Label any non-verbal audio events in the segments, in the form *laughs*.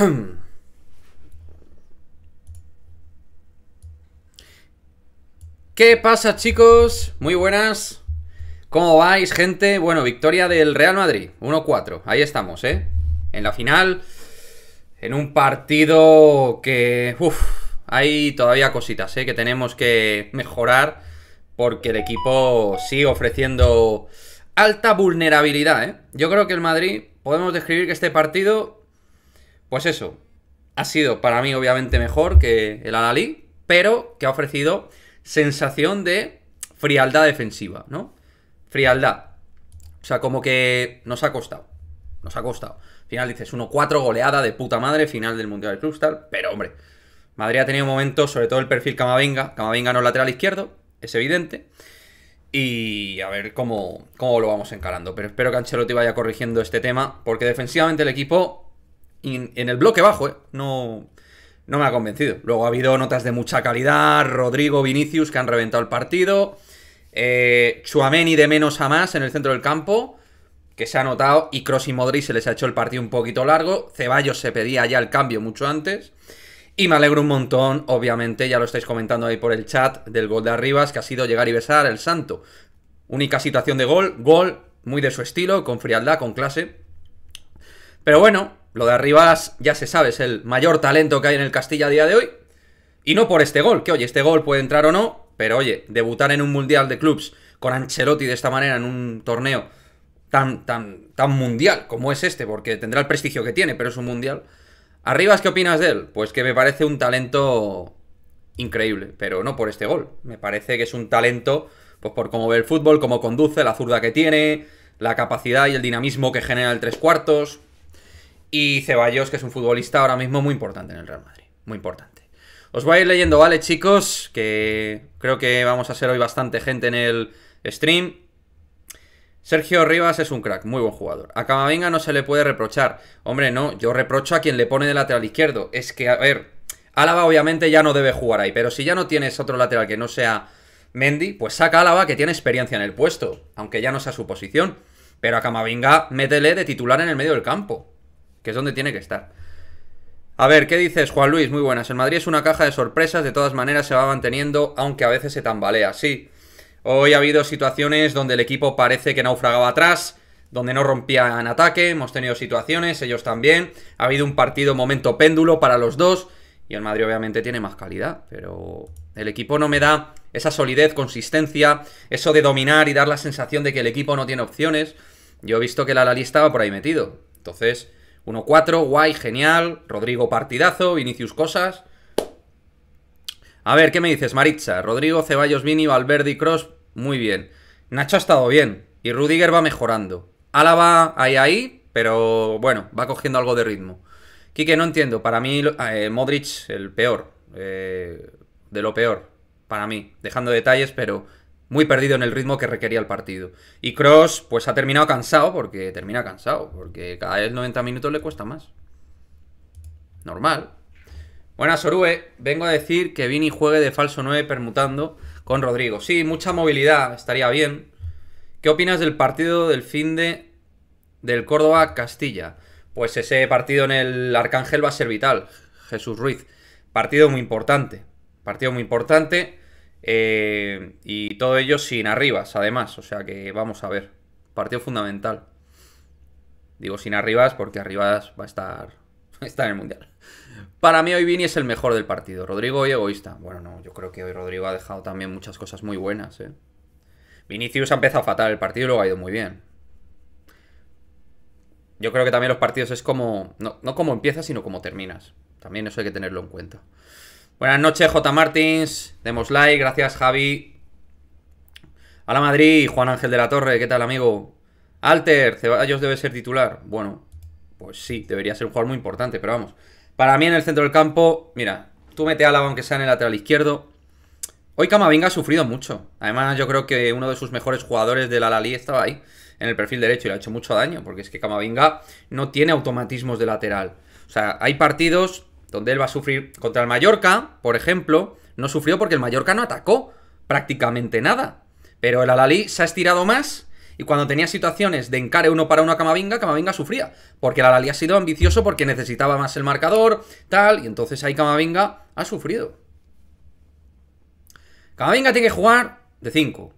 *clears throat* ¿Qué pasa chicos? Muy buenas. ¿Cómo vais gente? Bueno, victoria del Real Madrid. 1-4. Ahí estamos, ¿eh? En la final. En un partido que... Uf, hay todavía cositas, ¿eh? Que tenemos que mejorar. Porque el equipo sigue ofreciendo alta vulnerabilidad, ¿eh? Yo creo que el Madrid... Podemos describir que este partido pues eso, ha sido para mí obviamente mejor que el Alalí, pero que ha ofrecido sensación de frialdad defensiva, ¿no? Frialdad. O sea, como que nos ha costado. Nos ha costado. final dices 1-4 goleada de puta madre, final del Mundial de Clubstar, pero hombre, Madrid ha tenido momentos, sobre todo el perfil Camavinga, Camavinga no lateral izquierdo, es evidente. Y a ver cómo, cómo lo vamos encarando. Pero espero que Ancelotti vaya corrigiendo este tema, porque defensivamente el equipo en, el bloque bajo, ¿eh? No, no me ha convencido. Luego ha habido notas de mucha calidad, Rodrigo, Vinicius que han reventado el partido, eh, y de menos a más en el centro del campo, que se ha notado, y Cross y Modri se les ha hecho el partido un poquito largo, Ceballos se pedía ya el cambio mucho antes, y me alegro un montón, obviamente, ya lo estáis comentando ahí por el chat, del gol de Arribas, que ha sido llegar y besar el santo. Única situación de gol, gol muy de su estilo, con frialdad, con clase. Pero bueno, lo de Arribas ya se sabe, es el mayor talento que hay en el Castilla a día de hoy. Y no por este gol, que oye, este gol puede entrar o no, pero oye, debutar en un Mundial de Clubs con Ancelotti de esta manera en un torneo tan, tan, tan mundial como es este, porque tendrá el prestigio que tiene, pero es un Mundial. Arribas, ¿qué opinas de él? Pues que me parece un talento increíble, pero no por este gol. Me parece que es un talento, pues por cómo ve el fútbol, cómo conduce, la zurda que tiene, la capacidad y el dinamismo que genera el tres cuartos. Y Ceballos, que es un futbolista ahora mismo muy importante en el Real Madrid. Muy importante. Os voy a ir leyendo, ¿vale, chicos? Que creo que vamos a ser hoy bastante gente en el stream. Sergio Rivas es un crack, muy buen jugador. A Camavinga no se le puede reprochar. Hombre, no, yo reprocho a quien le pone de lateral izquierdo. Es que, a ver, Álava obviamente ya no debe jugar ahí, pero si ya no tienes otro lateral que no sea Mendy, pues saca Álava que tiene experiencia en el puesto, aunque ya no sea su posición. Pero a Camavinga métele de titular en el medio del campo que es donde tiene que estar. A ver, ¿qué dices, Juan Luis? Muy buenas. El Madrid es una caja de sorpresas, de todas maneras se va manteniendo, aunque a veces se tambalea. Sí, hoy ha habido situaciones donde el equipo parece que naufragaba atrás, donde no rompía en ataque, hemos tenido situaciones, ellos también. Ha habido un partido momento péndulo para los dos, y el Madrid obviamente tiene más calidad, pero el equipo no me da esa solidez, consistencia, eso de dominar y dar la sensación de que el equipo no tiene opciones. Yo he visto que la Alali estaba por ahí metido. Entonces, 1-4, guay, genial. Rodrigo, partidazo. Vinicius, cosas. A ver, ¿qué me dices, Maritza? Rodrigo, Ceballos, Vini, Valverde y Cross, muy bien. Nacho ha estado bien. Y Rudiger va mejorando. Álava ahí, ahí, pero bueno, va cogiendo algo de ritmo. Quique, no entiendo. Para mí, eh, Modric, el peor. Eh, de lo peor. Para mí. Dejando detalles, pero muy perdido en el ritmo que requería el partido. Y Cross, pues ha terminado cansado, porque termina cansado, porque cada vez 90 minutos le cuesta más. Normal. Buenas, Orue. Vengo a decir que Vini juegue de falso 9 permutando con Rodrigo. Sí, mucha movilidad, estaría bien. ¿Qué opinas del partido del fin de del Córdoba-Castilla? Pues ese partido en el Arcángel va a ser vital, Jesús Ruiz. Partido muy importante. Partido muy importante eh, y todo ello sin arribas, además. O sea que vamos a ver. Partido fundamental. Digo sin arribas porque arribas va a estar, *laughs* en el Mundial. Para mí hoy Vini es el mejor del partido. Rodrigo hoy egoísta. Bueno, no, yo creo que hoy Rodrigo ha dejado también muchas cosas muy buenas. ¿eh? Vinicius ha empezado fatal el partido y luego ha ido muy bien. Yo creo que también los partidos es como... No, no como empiezas, sino como terminas. También eso hay que tenerlo en cuenta. Buenas noches, J. Martins. Demos like, gracias, Javi. A la Madrid, Juan Ángel de la Torre, ¿qué tal, amigo? Alter, Ceballos debe ser titular. Bueno, pues sí, debería ser un jugador muy importante, pero vamos. Para mí en el centro del campo, mira, tú mete a la aunque sea en el lateral izquierdo. Hoy Camavinga ha sufrido mucho. Además, yo creo que uno de sus mejores jugadores de la lali estaba ahí, en el perfil derecho, y le ha hecho mucho daño, porque es que Camavinga no tiene automatismos de lateral. O sea, hay partidos donde él va a sufrir contra el Mallorca, por ejemplo, no sufrió porque el Mallorca no atacó prácticamente nada. Pero el Alalí se ha estirado más y cuando tenía situaciones de encare uno para uno a Camavinga, Camavinga sufría. Porque el Alalí ha sido ambicioso porque necesitaba más el marcador, tal, y entonces ahí Camavinga ha sufrido. Camavinga tiene que jugar de 5,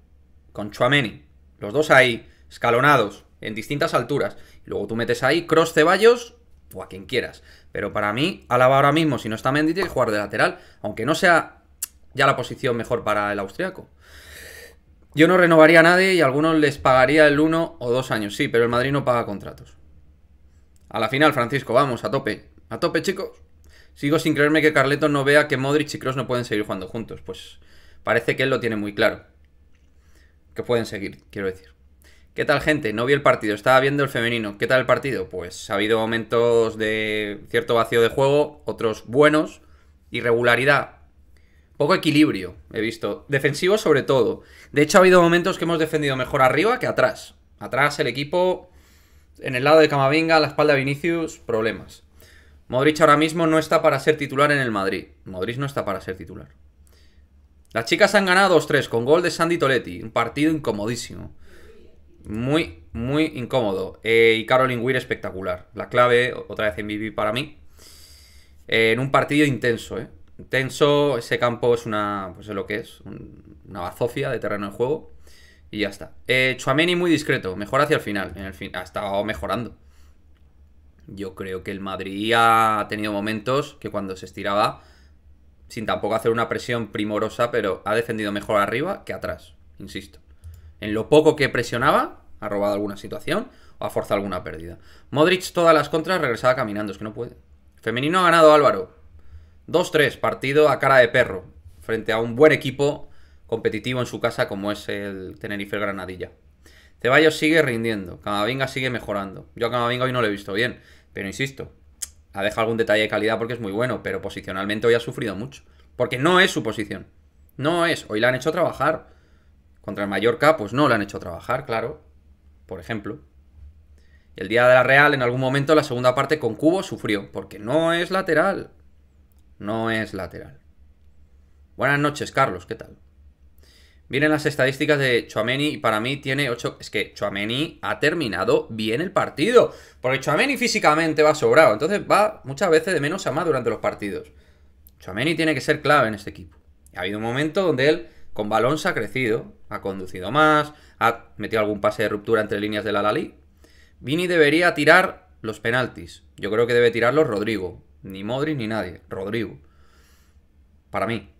con Chuameni. Los dos ahí, escalonados, en distintas alturas. luego tú metes ahí Cross Ceballos o a quien quieras. Pero para mí, Alaba ahora mismo, si no está Mendy, tiene jugar de lateral, aunque no sea ya la posición mejor para el austriaco. Yo no renovaría a nadie y algunos les pagaría el uno o dos años, sí, pero el Madrid no paga contratos. A la final, Francisco, vamos, a tope. A tope, chicos. Sigo sin creerme que Carleto no vea que Modric y Cross no pueden seguir jugando juntos. Pues parece que él lo tiene muy claro. Que pueden seguir, quiero decir. ¿Qué tal, gente? No vi el partido, estaba viendo el femenino. ¿Qué tal el partido? Pues ha habido momentos de cierto vacío de juego, otros buenos, irregularidad, poco equilibrio, he visto. Defensivo sobre todo. De hecho, ha habido momentos que hemos defendido mejor arriba que atrás. Atrás el equipo, en el lado de Camavinga, la espalda de Vinicius, problemas. Modric ahora mismo no está para ser titular en el Madrid. Modric no está para ser titular. Las chicas han ganado 2-3 con gol de Sandy Toletti. Un partido incomodísimo. Muy, muy incómodo. Eh, y Caroline Weir espectacular. La clave, otra vez en MVP para mí. en un partido intenso, ¿eh? Intenso, ese campo es una, pues es lo que es, una bazofia de terreno de juego. Y ya está. Eh, Chuameni muy discreto, mejor hacia el final. En el fin, ha estado mejorando. Yo creo que el Madrid ha tenido momentos que cuando se estiraba, sin tampoco hacer una presión primorosa, pero ha defendido mejor arriba que atrás, insisto. En lo poco que presionaba, ha robado alguna situación o ha forzado alguna pérdida. Modric, todas las contras, regresaba caminando, es que no puede. Femenino ha ganado Álvaro. 2-3, partido a cara de perro, frente a un buen equipo competitivo en su casa como es el Tenerife Granadilla. Ceballos sigue rindiendo, Camavinga sigue mejorando. Yo a Camavinga hoy no lo he visto bien, pero insisto, ha dejado algún detalle de calidad porque es muy bueno, pero posicionalmente hoy ha sufrido mucho. Porque no es su posición. No es, hoy la han hecho trabajar. Contra el Mallorca, pues no lo han hecho trabajar, claro. Por ejemplo. el día de la Real, en algún momento, la segunda parte con Cubo sufrió, porque no es lateral. No es lateral. Buenas noches, Carlos, ¿qué tal? Vienen las estadísticas de Chuameni y para mí tiene 8. Es que Chuameni ha terminado bien el partido. Porque Chuameni físicamente va sobrado. Entonces va muchas veces de menos a más durante los partidos. Chuameni tiene que ser clave en este equipo. Ha habido un momento donde él con balón se ha crecido ha conducido más, ha metido algún pase de ruptura entre líneas de la Lali. Vini debería tirar los penaltis. Yo creo que debe tirarlos Rodrigo. Ni Modri ni nadie. Rodrigo. Para mí.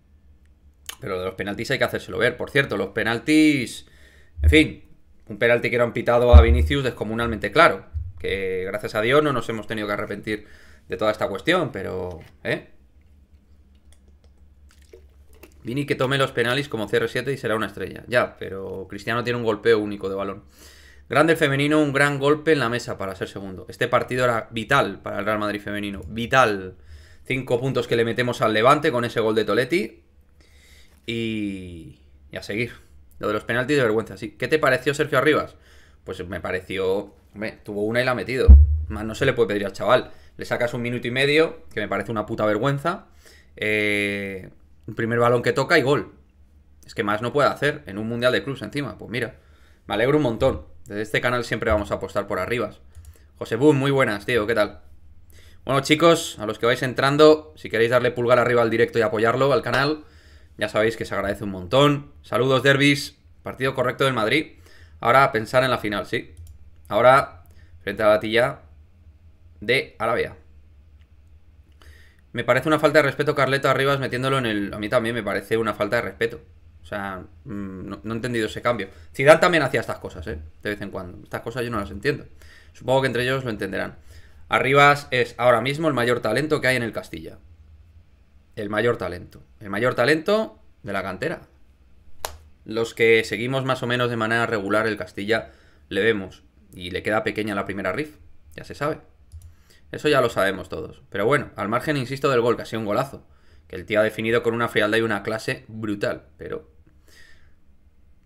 Pero de los penaltis hay que hacérselo ver. Por cierto, los penaltis... En fin, un penalti que era han pitado a Vinicius descomunalmente claro. Que gracias a Dios no nos hemos tenido que arrepentir de toda esta cuestión, pero... ¿eh? Vini que tome los penales como CR7 y será una estrella. Ya, pero Cristiano tiene un golpeo único de balón. Grande femenino, un gran golpe en la mesa para ser segundo. Este partido era vital para el Real Madrid femenino. Vital. Cinco puntos que le metemos al Levante con ese gol de Toletti. Y... y a seguir. Lo de los penaltis de vergüenza, sí. ¿Qué te pareció Sergio Arribas? Pues me pareció... Hombre, tuvo una y la ha metido. Más no se le puede pedir al chaval. Le sacas un minuto y medio, que me parece una puta vergüenza. Eh... Un primer balón que toca y gol. Es que más no puede hacer en un mundial de Clubes encima. Pues mira, me alegro un montón. Desde este canal siempre vamos a apostar por arribas. José Boom, muy buenas, tío, ¿qué tal? Bueno, chicos, a los que vais entrando, si queréis darle pulgar arriba al directo y apoyarlo al canal, ya sabéis que se agradece un montón. Saludos, derbis. Partido correcto del Madrid. Ahora a pensar en la final, sí. Ahora, frente a la batilla de Arabia. Me parece una falta de respeto Carleto Arribas metiéndolo en el... A mí también me parece una falta de respeto. O sea, mm, no, he entendido ese cambio. Zidane también hacía estas cosas, ¿eh? De vez en cuando. Estas cosas yo no las entiendo. Supongo que entre ellos lo entenderán. Arribas es ahora mismo el mayor talento que hay en el Castilla. El mayor talento. El mayor talento de la cantera. Los que seguimos más o menos de manera regular el Castilla, le vemos. Y le queda pequeña la primera riff, ya se sabe. Eso ya lo sabemos todos. Pero bueno, al margen, insisto, del gol, que ha sido un golazo. Que el tío ha definido con una frialdad y una clase brutal. Pero.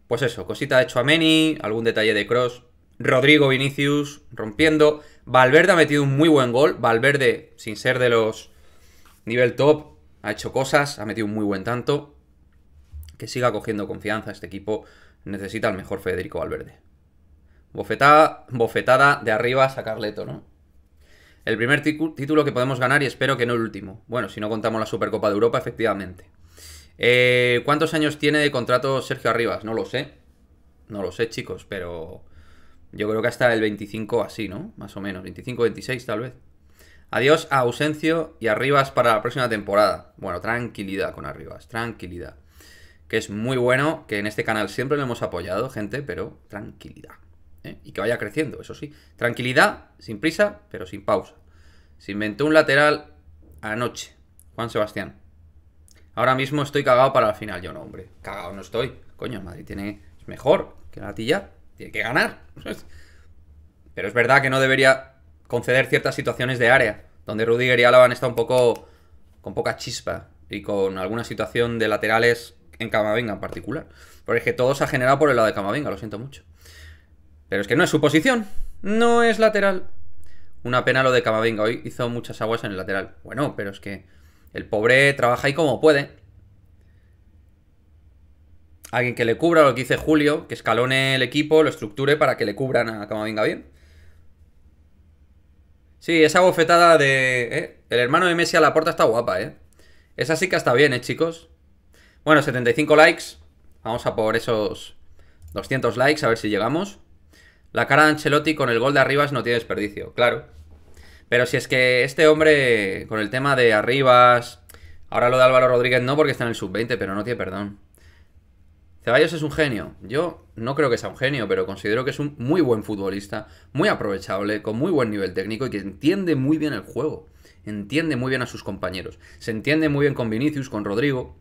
Pues eso, cosita hecho a Meni, algún detalle de Cross. Rodrigo Vinicius rompiendo. Valverde ha metido un muy buen gol. Valverde, sin ser de los nivel top, ha hecho cosas, ha metido un muy buen tanto. Que siga cogiendo confianza. Este equipo necesita al mejor Federico Valverde. Bofetada, bofetada de arriba a sacarleto, ¿no? El primer título que podemos ganar y espero que no el último. Bueno, si no contamos la Supercopa de Europa, efectivamente. Eh, ¿Cuántos años tiene de contrato Sergio Arribas? No lo sé. No lo sé, chicos, pero yo creo que hasta el 25 así, ¿no? Más o menos. 25, 26 tal vez. Adiós a Ausencio y Arribas para la próxima temporada. Bueno, tranquilidad con Arribas, tranquilidad. Que es muy bueno, que en este canal siempre lo hemos apoyado, gente, pero tranquilidad. ¿eh? y que vaya creciendo, eso sí. Tranquilidad, sin prisa, pero sin pausa. Se inventó un lateral anoche, Juan Sebastián. Ahora mismo estoy cagado para la final. Yo no, hombre, cagado no estoy. Coño, Madrid tiene, es mejor que la tilla, tiene que ganar. *laughs* Pero es verdad que no debería conceder ciertas situaciones de área, donde Rudiger y Álava han estado un poco con poca chispa y con alguna situación de laterales en Camavinga en particular. Porque es que todo se ha generado por el lado de Camavinga, lo siento mucho. Pero es que no es su posición. No es lateral. Una pena lo de Camavinga. Hoy hizo muchas aguas en el lateral. Bueno, pero es que el pobre trabaja ahí como puede. Alguien que le cubra lo que dice Julio, que escalone el equipo, lo estructure para que le cubran a Camavinga bien. Sí, esa bofetada de... Eh, el hermano de Messi a la puerta está guapa, ¿eh? Esa sí que está bien, ¿eh, chicos? Bueno, 75 likes. Vamos a por esos 200 likes, a ver si llegamos. La cara de Ancelotti con el gol de Arribas no tiene desperdicio, claro. Pero si es que este hombre, con el tema de Arribas, ahora lo de Álvaro Rodríguez no porque está en el sub-20, pero no tiene perdón. Ceballos es un genio. Yo no creo que sea un genio, pero considero que es un muy buen futbolista, muy aprovechable, con muy buen nivel técnico y que entiende muy bien el juego. Entiende muy bien a sus compañeros. Se entiende muy bien con Vinicius, con Rodrigo,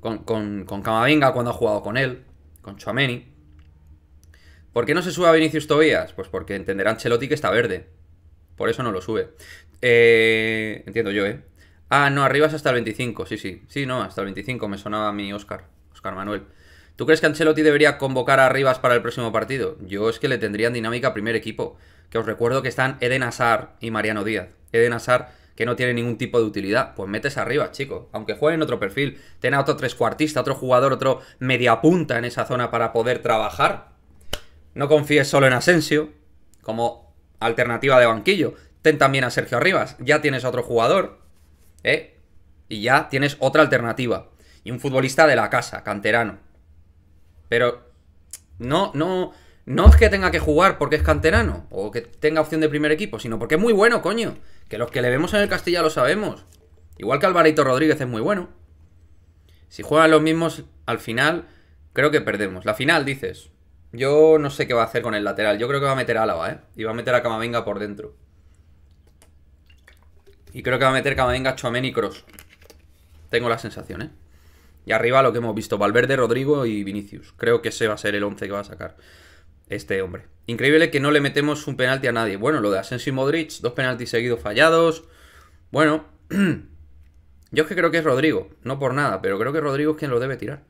con, Camavinga cuando ha jugado con él, con Chuameni. ¿Por qué no se sube a Vinicius Tobías? Pues porque entenderá Ancelotti que está verde. Por eso no lo sube. Eh, entiendo yo, ¿eh? Ah, no, Arribas hasta el 25, sí, sí. Sí, no, hasta el 25 me sonaba a mí Oscar, Oscar Manuel. ¿Tú crees que Ancelotti debería convocar a para el próximo partido? Yo es que le tendrían dinámica primer equipo. Que os recuerdo que están Eden Hazard y Mariano Díaz. Eden Hazard que no tiene ningún tipo de utilidad. Pues metes arriba, chico. Aunque juegue en otro perfil, tenga a otro trescuartista, otro jugador, otro mediapunta en esa zona para poder trabajar no confíes solo en Asensio como alternativa de banquillo. Ten también a Sergio Arribas. Ya tienes otro jugador. ¿eh? Y ya tienes otra alternativa. Y un futbolista de la casa, canterano. Pero no, no, no es que tenga que jugar porque es canterano o que tenga opción de primer equipo, sino porque es muy bueno, coño. Que los que le vemos en el Castilla lo sabemos. Igual que Alvarito Rodríguez es muy bueno. Si juegan los mismos, al final creo que perdemos. La final, dices. Yo no sé qué va a hacer con el lateral. Yo creo que va a meter a Álava, ¿eh? Y va a meter a Camavinga por dentro. Y creo que va a meter Camavinga, Chomen y Cross. Tengo la sensación, ¿eh? Y arriba lo que hemos visto, Valverde, Rodrigo y Vinicius. Creo que ese va a ser el 11 que va a sacar este hombre. Increíble que no le metemos un penalti a nadie. Bueno, lo de Asensio y Modric, dos penaltis seguidos fallados. Bueno, *clears throat* yo es que creo que es Rodrigo, no por nada, pero creo que Rodrigo es quien lo debe tirar.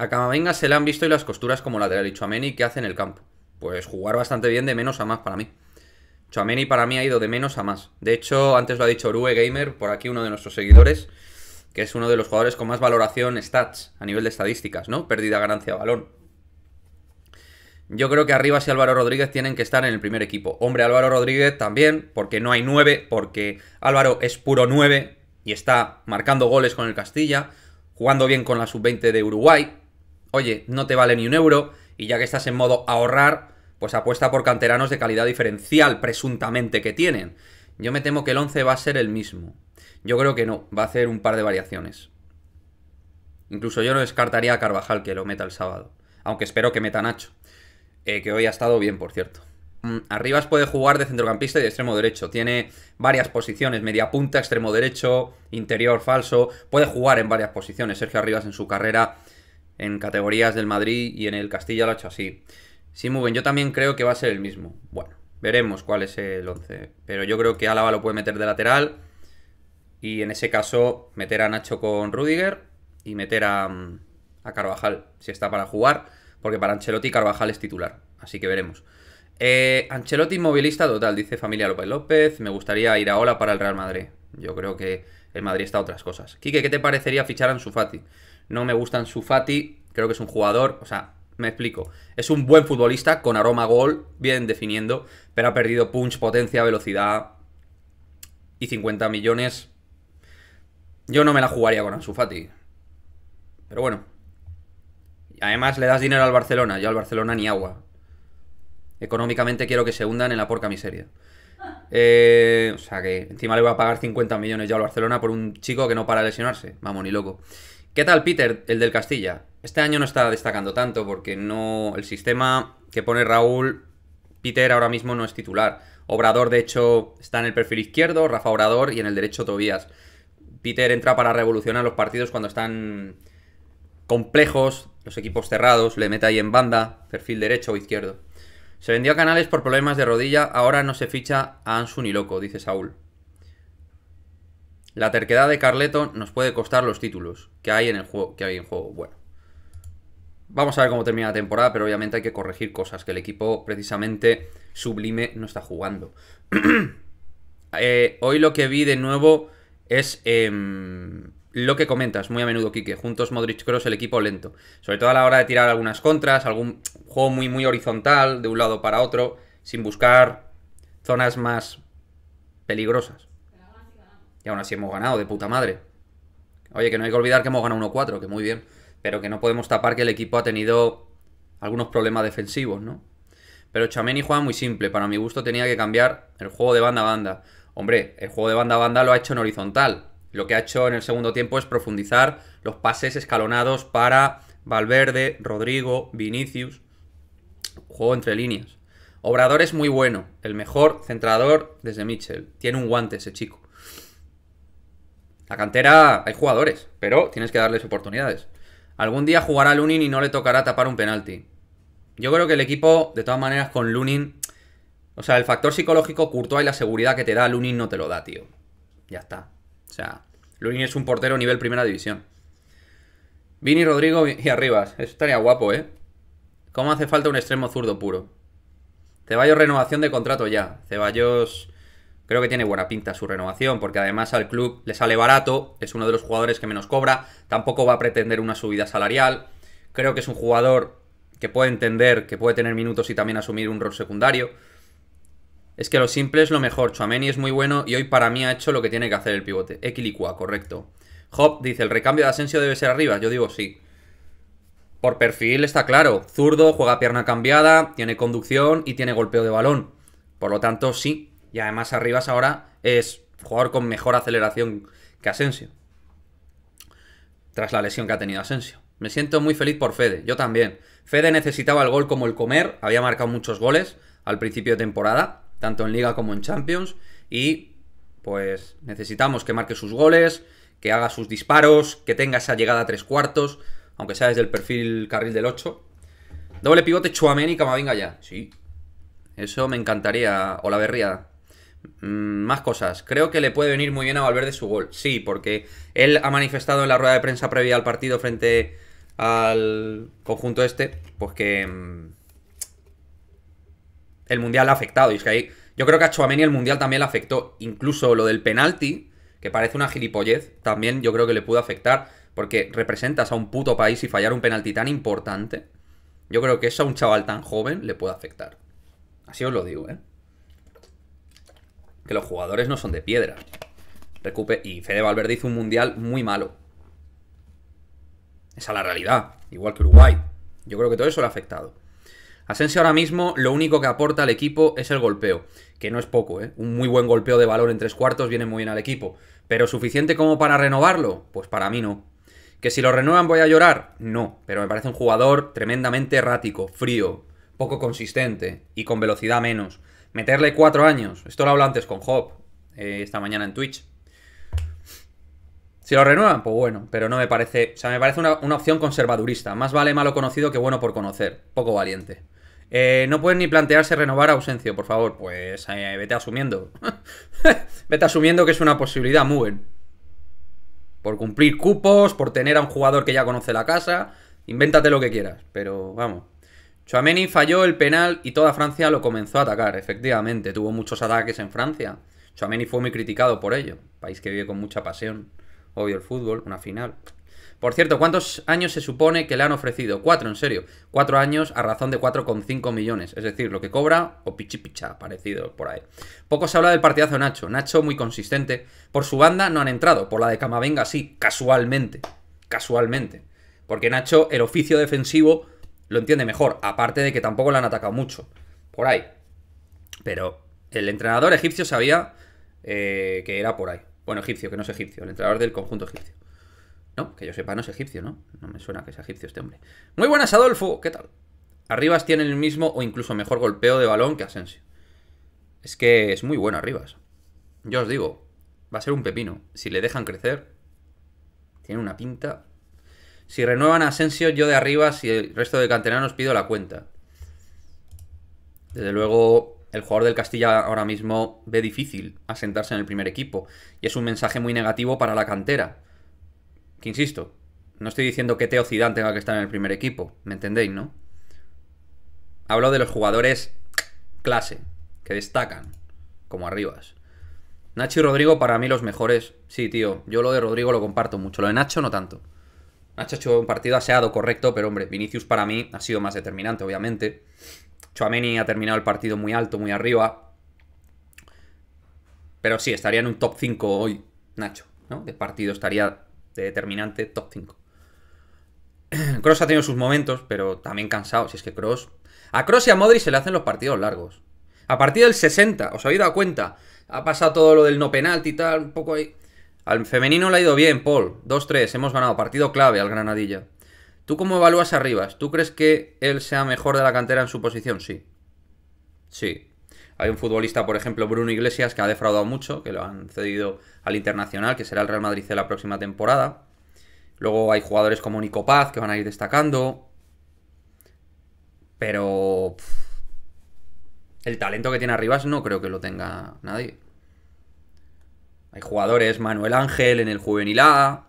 A Camavinga se le han visto y las costuras como lateral y Chuameni ¿qué hace en el campo. Pues jugar bastante bien de menos a más para mí. Chuameni para mí ha ido de menos a más. De hecho, antes lo ha dicho Urue Gamer, por aquí uno de nuestros seguidores, que es uno de los jugadores con más valoración stats a nivel de estadísticas, ¿no? Pérdida, ganancia, balón. Yo creo que arriba y Álvaro Rodríguez tienen que estar en el primer equipo. Hombre, Álvaro Rodríguez también, porque no hay nueve porque Álvaro es puro 9 y está marcando goles con el Castilla, jugando bien con la sub-20 de Uruguay, oye, no te vale ni un euro y ya que estás en modo ahorrar, pues apuesta por canteranos de calidad diferencial, presuntamente que tienen. Yo me temo que el 11 va a ser el mismo. Yo creo que no, va a hacer un par de variaciones. Incluso yo no descartaría a Carvajal que lo meta el sábado. Aunque espero que meta Nacho. Eh, que hoy ha estado bien, por cierto. Mm, Arribas puede jugar de centrocampista y de extremo derecho. Tiene varias posiciones, media punta, extremo derecho, interior falso. Puede jugar en varias posiciones. Sergio Arribas en su carrera en categorías del Madrid y en el Castilla lo ha hecho así. Simuben, yo también creo que va a ser el mismo. Bueno, veremos cuál es el 11. Pero yo creo que Álava lo puede meter de lateral. Y en ese caso, meter a Nacho con Rudiger y meter a, mm, Carvajal, si está para jugar. Porque para Ancelotti Carvajal es titular. Así que veremos. Eh, Ancelotti movilista total, dice Familia López López. Me gustaría ir a Ola para el Real Madrid. Yo creo que el Madrid está a otras cosas. Quique, ¿qué te parecería fichar a Ansu Fati? no me gustan su creo que es un jugador, o sea, me explico. Es un buen futbolista con aroma gol, bien definiendo, pero ha perdido punch, potencia, velocidad y 50 millones. Yo no me la jugaría con Ansu Fati. Pero bueno. Además le das dinero al Barcelona, yo al Barcelona ni agua. Económicamente quiero que se hundan en la porca miseria. Eh, o sea que encima le voy a pagar 50 millones ya al Barcelona por un chico que no para de lesionarse. Vamos, ni loco. ¿Qué tal, Peter, el del Castilla? Este año no está destacando tanto porque no. El sistema que pone Raúl, Peter ahora mismo no es titular. Obrador, de hecho, está en el perfil izquierdo, Rafa Obrador y en el derecho Tobías. Peter entra para revolucionar los partidos cuando están complejos, los equipos cerrados, le mete ahí en banda, perfil derecho o izquierdo. Se vendió a Canales por problemas de rodilla, ahora no se ficha a Ansu ni loco, dice Saúl. La terquedad de Carleto nos puede costar los títulos que hay en el juego. Que hay en juego. Bueno. Vamos a ver cómo termina la temporada, pero obviamente hay que corregir cosas que el equipo precisamente sublime no está jugando. *clears throat* Eh, hoy lo que vi de nuevo es em, lo que comentas muy a menudo, Quique. Juntos Modric Cross, el equipo lento. Sobre todo a la hora de tirar algunas contras, algún juego muy, muy horizontal, de un lado para otro, sin buscar zonas más peligrosas. Y aún así hemos ganado, de puta madre. Oye, que no hay que olvidar que hemos ganado 1-4, que muy bien. Pero que no podemos tapar que el equipo ha tenido algunos problemas defensivos, ¿no? Pero y juega muy simple. Para mi gusto tenía que cambiar el juego de banda a banda. Hombre, el juego de banda a banda lo ha hecho en horizontal. Lo que ha hecho en el segundo tiempo es profundizar los pases escalonados para Valverde, Rodrigo, Vinicius. Juego entre líneas. Obrador es muy bueno, el mejor centrador desde Mitchell. Tiene un guante ese chico. La cantera, hay jugadores, pero tienes que darles oportunidades. Algún día jugará Lunin y no le tocará tapar un penalti. Yo creo que el equipo, de todas maneras, con Lunin... O sea, el factor psicológico, curto, y la seguridad que te da, Lunin no te lo da, tío. Ya está. O sea, Lunin es un portero nivel primera división. Vini, Rodrigo y Arribas. Eso estaría guapo, ¿eh? ¿Cómo hace falta un extremo zurdo puro? Ceballos renovación de contrato ya. Ceballos Creo que tiene buena pinta su renovación, porque además al club le sale barato, es uno de los jugadores que menos cobra, tampoco va a pretender una subida salarial. Creo que es un jugador que puede entender que puede tener minutos y también asumir un rol secundario. Es que lo simple es lo mejor. Chuameni es muy bueno y hoy para mí ha hecho lo que tiene que hacer el pivote. Equilicua, correcto. Hop dice, el recambio de Asensio debe ser arriba. Yo digo sí. Por perfil está claro. Zurdo, juega pierna cambiada, tiene conducción y tiene golpeo de balón. Por lo tanto, sí, y además Arribas ahora es jugador con mejor aceleración que Asensio. Tras la lesión que ha tenido Asensio. Me siento muy feliz por Fede, yo también. Fede necesitaba el gol como el comer, había marcado muchos goles al principio de temporada, tanto en liga como en Champions. Y pues necesitamos que marque sus goles, que haga sus disparos, que tenga esa llegada a tres cuartos, aunque sea desde el perfil carril del 8. Doble pivote Chuaménica y Camavinga ya. Sí. Eso me encantaría. O la berriada. Mm, más cosas. Creo que le puede venir muy bien a Valverde su gol. Sí, porque él ha manifestado en la rueda de prensa previa al partido frente al conjunto este, pues que mm, el Mundial le ha afectado. Y es que ahí, yo creo que a Chouameni el Mundial también le afectó. Incluso lo del penalti, que parece una gilipollez, también yo creo que le pudo afectar. Porque representas a un puto país y fallar un penalti tan importante. Yo creo que eso a un chaval tan joven le puede afectar. Así os lo digo, ¿eh? que los jugadores no son de piedra. Recupe y Fede Valverde hizo un mundial muy malo. Esa es la realidad, igual que Uruguay. Yo creo que todo eso le ha afectado. Asensio ahora mismo lo único que aporta al equipo es el golpeo, que no es poco, ¿eh? Un muy buen golpeo de valor en tres cuartos viene muy bien al equipo. ¿Pero suficiente como para renovarlo? Pues para mí no. ¿Que si lo renuevan voy a llorar? No, pero me parece un jugador tremendamente errático, frío, poco consistente y con velocidad menos meterle cuatro años. Esto lo hablo antes con Hop, eh, esta mañana en Twitch. Si lo renuevan, pues bueno, pero no me parece. O sea, me parece una, opción conservadurista. Más vale malo conocido que bueno por conocer. Poco valiente. Eh, no pueden ni plantearse renovar a Ausencio, por favor. Pues eh, vete asumiendo. *laughs* vete asumiendo que es una posibilidad, bien Por cumplir cupos, por tener a un jugador que ya conoce la casa. Invéntate lo que quieras, pero vamos. Chouameni falló el penal y toda Francia lo comenzó a atacar, efectivamente. Tuvo muchos ataques en Francia. Chouameni fue muy criticado por ello. País que vive con mucha pasión. Obvio el fútbol, una final. Por cierto, ¿cuántos años se supone que le han ofrecido? Cuatro, en serio. Cuatro años a razón de 4,5 millones. Es decir, lo que cobra o pichipicha, parecido por ahí. Poco se habla del partidazo Nacho. Nacho muy consistente. Por su banda no han entrado. Por la de Camavenga sí, casualmente. Casualmente. Porque Nacho, el oficio defensivo lo entiende mejor. Aparte de que tampoco lo han atacado mucho. Por ahí. Pero el entrenador egipcio sabía eh, que era por ahí. Bueno, egipcio, que no es egipcio. El entrenador del conjunto egipcio. No, que yo sepa, no es egipcio, ¿no? No me suena que sea egipcio este hombre. Muy buenas, Adolfo. ¿Qué tal? Arribas tiene el mismo o incluso mejor golpeo de balón que Asensio. Es que es muy bueno Arribas. Yo os digo, va a ser un pepino. Si le dejan crecer, tiene una pinta si renuevan a Asensio, yo de arriba, si el resto de canteranos pido la cuenta. Desde luego, el jugador del Castilla ahora mismo ve difícil asentarse en el primer equipo. Y es un mensaje muy negativo para la cantera. Que insisto, no estoy diciendo que Teo Zidane tenga que estar en el primer equipo. ¿Me entendéis, no? Hablo de los jugadores clase, que destacan, como arribas. Nacho y Rodrigo para mí los mejores. Sí, tío, yo lo de Rodrigo lo comparto mucho, lo de Nacho no tanto. Nacho ha hecho un partido aseado, correcto, pero hombre, Vinicius para mí ha sido más determinante, obviamente. Chuameni ha terminado el partido muy alto, muy arriba. Pero sí, estaría en un top 5 hoy, Nacho, ¿no? De partido estaría de determinante top 5. Cross *clears throat* ha tenido sus momentos, pero también cansado. Si es que Cross. A Cross y a Modri se le hacen los partidos largos. A partir del 60, ¿os habéis dado cuenta? Ha pasado todo lo del no penalti y tal, un poco ahí. Al femenino le ha ido bien, Paul. 2-3, hemos ganado. Partido clave al Granadilla. ¿Tú cómo evalúas a Rivas? ¿Tú crees que él sea mejor de la cantera en su posición? Sí. Sí. Hay un futbolista, por ejemplo, Bruno Iglesias, que ha defraudado mucho, que lo han cedido al Internacional, que será el Real Madrid de la próxima temporada. Luego hay jugadores como Nico Paz, que van a ir destacando. Pero... el talento que tiene Arribas Rivas no creo que lo tenga nadie. Hay jugadores, Manuel Ángel en el Juvenil A,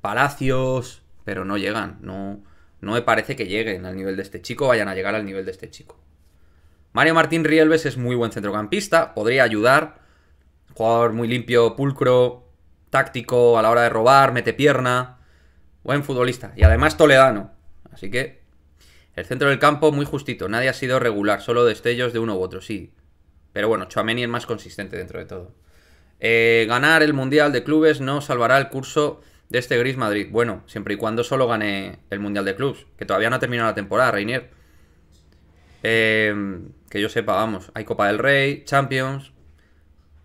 Palacios, pero no llegan. No, no me parece que lleguen al nivel de este chico, vayan a llegar al nivel de este chico. Mario Martín Rielves es muy buen centrocampista, podría ayudar. Jugador muy limpio, pulcro, táctico a la hora de robar, mete pierna. Buen futbolista. Y además toledano. Así que el centro del campo muy justito. Nadie ha sido regular, solo destellos de uno u otro, sí. Pero bueno, Chuameni es más consistente dentro de todo. Eh, ganar el Mundial de Clubes no salvará el curso de este Gris Madrid. Bueno, siempre y cuando solo gane el Mundial de Clubes, que todavía no ha terminado la temporada, Reinier. Em, que yo sepa, vamos, hay Copa del Rey, Champions,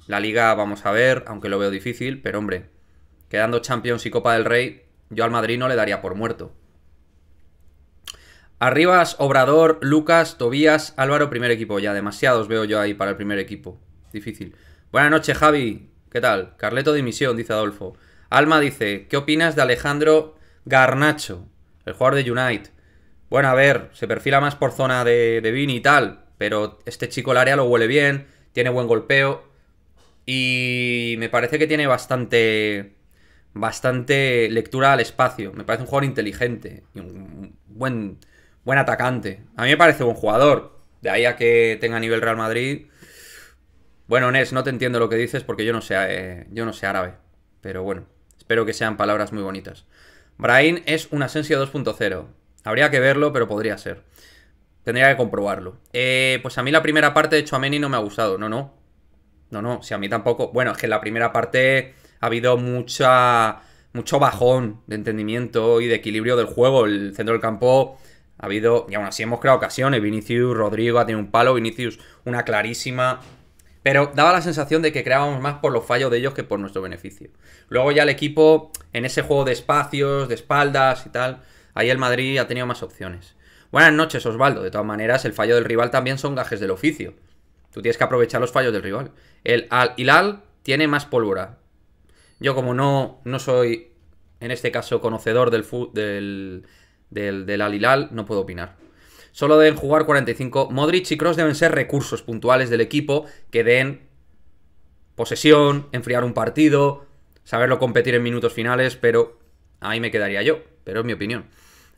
la Liga vamos a ver, aunque lo veo difícil, pero hombre, quedando Champions y Copa del Rey, yo al Madrid no le daría por muerto. Arribas, Obrador, Lucas, Tobías, Álvaro, primer equipo. Ya demasiados veo yo ahí para el primer equipo. Difícil. Buenas noches, Javi. ¿Qué tal? Carleto de misión, dice Adolfo. Alma dice, ¿qué opinas de Alejandro Garnacho, el jugador de Unite? Bueno, a ver, se perfila más por zona de, de Vini y tal, pero este chico el área lo huele bien, tiene buen golpeo y me parece que tiene bastante bastante lectura al espacio. Me parece un jugador inteligente y un buen, buen atacante. A mí me parece buen jugador. De ahí a que tenga nivel Real Madrid, bueno, Nes, no te entiendo lo que dices porque yo no sé, eh, yo no sé árabe. Pero bueno, espero que sean palabras muy bonitas. Brain es un Asensio 2.0. Habría que verlo, pero podría ser. Tendría que comprobarlo. Eh, pues a mí la primera parte de Meni no me ha gustado. No, no. No, no. Si a mí tampoco. Bueno, es que en la primera parte ha habido mucha mucho bajón de entendimiento y de equilibrio del juego. El centro del campo ha habido, y aún así hemos creado ocasiones. Vinicius, Rodrigo ha tenido un palo, Vinicius una clarísima. Pero daba la sensación de que creábamos más por los fallos de ellos que por nuestro beneficio. Luego ya el equipo, en ese juego de espacios, de espaldas y tal, ahí el Madrid ha tenido más opciones. Buenas noches, Osvaldo. De todas maneras, el fallo del rival también son gajes del oficio. Tú tienes que aprovechar los fallos del rival. El Al Hilal tiene más pólvora. Yo, como no, no soy, en este caso, conocedor del, del, del, del Al Hilal, no puedo opinar. Solo deben jugar 45. Modric y Cross deben ser recursos puntuales del equipo que den posesión, enfriar un partido, saberlo competir en minutos finales, pero ahí me quedaría yo, pero es mi opinión.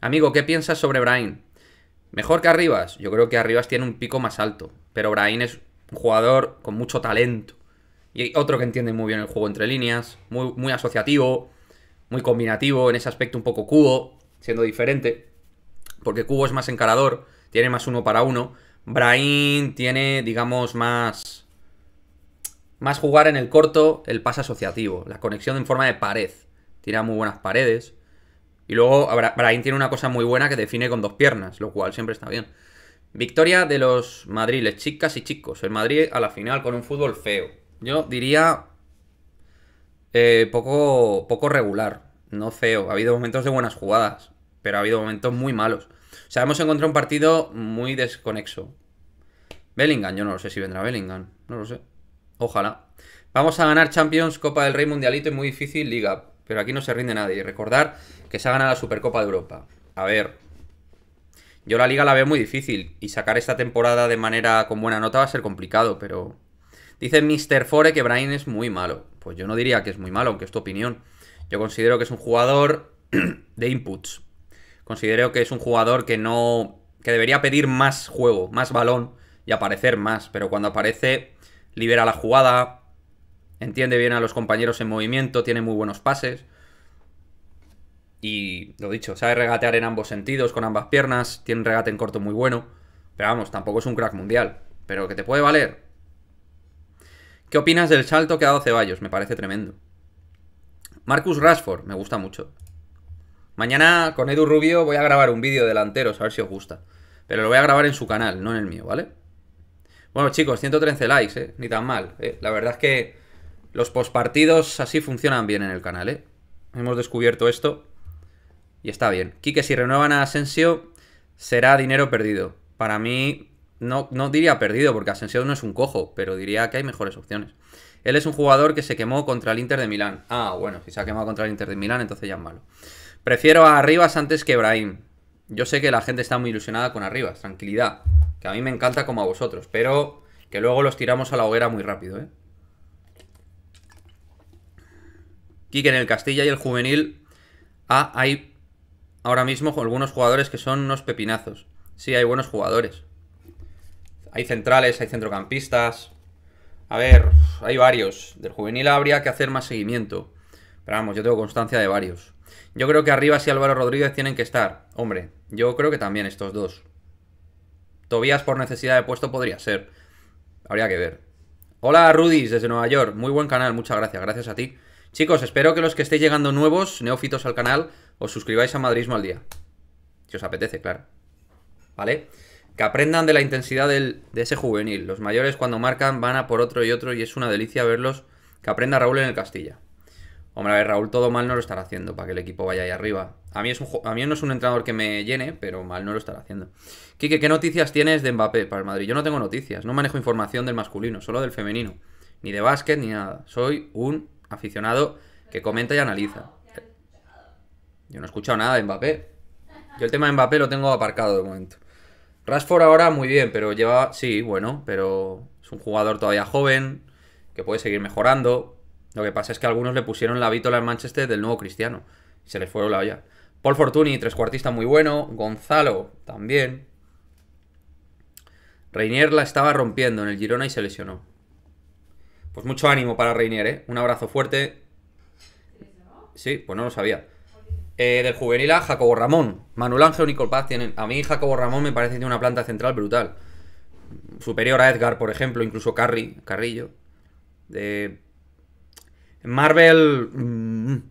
Amigo, ¿qué piensas sobre Brain? ¿Mejor que Arribas? Yo creo que Arribas tiene un pico más alto, pero Brain es un jugador con mucho talento. Y otro que entiende muy bien el juego entre líneas, muy, muy asociativo, muy combinativo, en ese aspecto un poco cubo, siendo diferente porque Cubo es más encarador, tiene más uno para uno. Brain tiene, digamos, más... Más jugar en el corto, el pase asociativo, la conexión en forma de pared. Tira muy buenas paredes. Y luego Brain tiene una cosa muy buena que define con dos piernas, lo cual siempre está bien. Victoria de los madriles, chicas y chicos. El Madrid a la final con un fútbol feo. Yo diría eh, poco, poco regular, no feo. Ha habido momentos de buenas jugadas pero ha habido momentos muy malos. O sea, hemos encontrado un partido muy desconexo. Bellingham, yo no lo sé si vendrá Bellingham, no lo sé. Ojalá. Vamos a ganar Champions, Copa del Rey, Mundialito es muy difícil Liga. Pero aquí no se rinde nadie. Y recordar que se ha ganado la Supercopa de Europa. A ver. Yo la Liga la veo muy difícil. Y sacar esta temporada de manera con buena nota va a ser complicado, pero... Dice Mr. Fore que Brian es muy malo. Pues yo no diría que es muy malo, aunque es tu opinión. Yo considero que es un jugador *clears throat* de inputs. Considero que es un jugador que no. que debería pedir más juego, más balón y aparecer más. Pero cuando aparece, libera la jugada, entiende bien a los compañeros en movimiento, tiene muy buenos pases. Y lo dicho, sabe regatear en ambos sentidos, con ambas piernas, tiene un regate en corto muy bueno. Pero vamos, tampoco es un crack mundial. Pero que te puede valer. ¿Qué opinas del salto que ha dado Ceballos? Me parece tremendo. Marcus Rashford, me gusta mucho. Mañana con Edu Rubio voy a grabar un vídeo delantero, a ver si os gusta. Pero lo voy a grabar en su canal, no en el mío, ¿vale? Bueno, chicos, 113 likes, ¿eh? Ni tan mal, ¿eh? La verdad es que los postpartidos así funcionan bien en el canal, ¿eh? Hemos descubierto esto y está bien. Quique, si renuevan a Asensio, será dinero perdido. Para mí, no, no diría perdido, porque Asensio no es un cojo, pero diría que hay mejores opciones. Él es un jugador que se quemó contra el Inter de Milán. Ah, bueno, si se ha quemado contra el Inter de Milán, entonces ya es malo. Prefiero a Arribas antes que Brahim. Yo sé que la gente está muy ilusionada con Arribas, tranquilidad. Que a mí me encanta como a vosotros, pero que luego los tiramos a la hoguera muy rápido, ¿eh? Quique en el Castilla y el Juvenil. Ah, hay ahora mismo algunos jugadores que son unos pepinazos. Sí, hay buenos jugadores. Hay centrales, hay centrocampistas. A ver, hay varios. Del juvenil habría que hacer más seguimiento. Pero vamos, yo tengo constancia de varios. Yo creo que arriba sí Álvaro Rodríguez tienen que estar. Hombre, yo creo que también estos dos. Tobías por necesidad de puesto podría ser. Habría que ver. Hola Rudis desde Nueva York. Muy buen canal, muchas gracias. Gracias a ti. Chicos, espero que los que estéis llegando nuevos, neófitos al canal, os suscribáis a Madridismo al día. Si os apetece, claro. ¿Vale? Que aprendan de la intensidad de ese juvenil. Los mayores cuando marcan van a por otro y otro y es una delicia verlos. Que aprenda Raúl en el Castilla. Hombre, a ver, Raúl todo mal no lo estará haciendo para que el equipo vaya ahí arriba. A mí, es a mí no es un entrenador que me llene, pero mal no lo estará haciendo. Quique, ¿qué noticias tienes de Mbappé para el Madrid? Yo no tengo noticias, no manejo información del masculino, solo del femenino. Ni de básquet, ni nada. Soy un aficionado que comenta y analiza. Yo no he escuchado nada de Mbappé. Yo el tema de Mbappé lo tengo aparcado de momento. Rashford ahora muy bien, pero lleva... Sí, bueno, pero es un jugador todavía joven, que puede seguir mejorando lo que pasa es que algunos le pusieron la vítola al Manchester del nuevo Cristiano. se les fue la olla. Paul Fortuny, trescuartista muy bueno. Gonzalo, también. Reinier la estaba rompiendo en el Girona y se lesionó. Pues mucho ánimo para Reinier, ¿eh? Un abrazo fuerte. Sí, pues no lo sabía. Eh, del juvenil a Jacobo Ramón. Manuel Ángel Nicol Paz tienen. A mí, Jacobo Ramón me parece que tiene una planta central brutal. Superior a Edgar, por ejemplo, incluso Carri, Carrillo. De Marvel... Mm,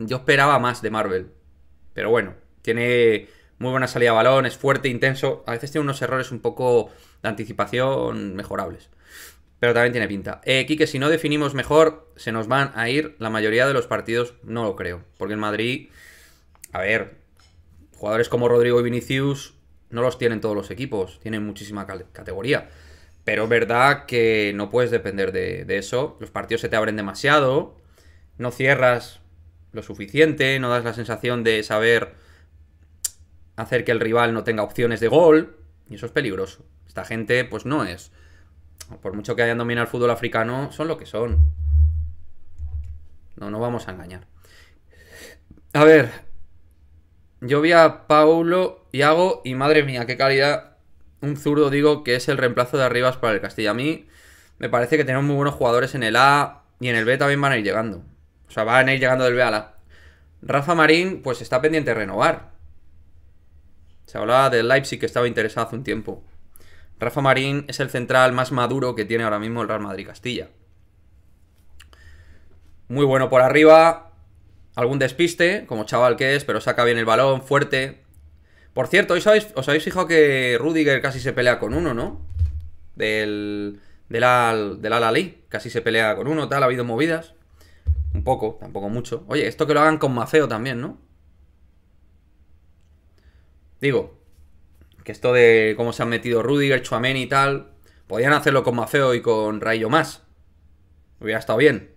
yo esperaba más de Marvel. Pero bueno, tiene muy buena salida de balón, es fuerte, intenso. A veces tiene unos errores un poco de anticipación mejorables. Pero también tiene pinta. Eh, Quique, si no definimos mejor, se nos van a ir la mayoría de los partidos. No lo creo. Porque en Madrid, a ver, jugadores como Rodrigo y Vinicius no los tienen todos los equipos. Tienen muchísima categoría. Pero es verdad que no puedes depender de, eso. Los partidos se te abren demasiado. No cierras lo suficiente. No das la sensación de saber hacer que el rival no tenga opciones de gol. Y eso es peligroso. Esta gente, pues no es. Por mucho que hayan dominado el fútbol africano, son lo que son. No, no vamos a engañar. A ver. Yo vi a Paulo, Iago y madre mía, qué calidad un zurdo, digo, que es el reemplazo de Arribas para el Castilla. A mí me parece que tenemos muy buenos jugadores en el A y en el B también van a ir llegando. O sea, van a ir llegando del B al A. Rafa Marín, pues está pendiente de renovar. Se hablaba del Leipzig que estaba interesado hace un tiempo. Rafa Marín es el central más maduro que tiene ahora mismo el Real Madrid Castilla. Muy bueno por arriba. Algún despiste, como chaval que es, pero saca bien el balón, fuerte. Por cierto, ¿os habéis, fijado que Rudiger casi se pelea con uno, ¿no? Del, del, al, casi se pelea con uno, tal, ha habido movidas. Un poco, tampoco mucho. Oye, esto que lo hagan con Maceo también, ¿no? Digo, que esto de cómo se han metido Rudiger, Chuamen y tal, podían hacerlo con Maceo y con Rayo más. Hubiera estado bien.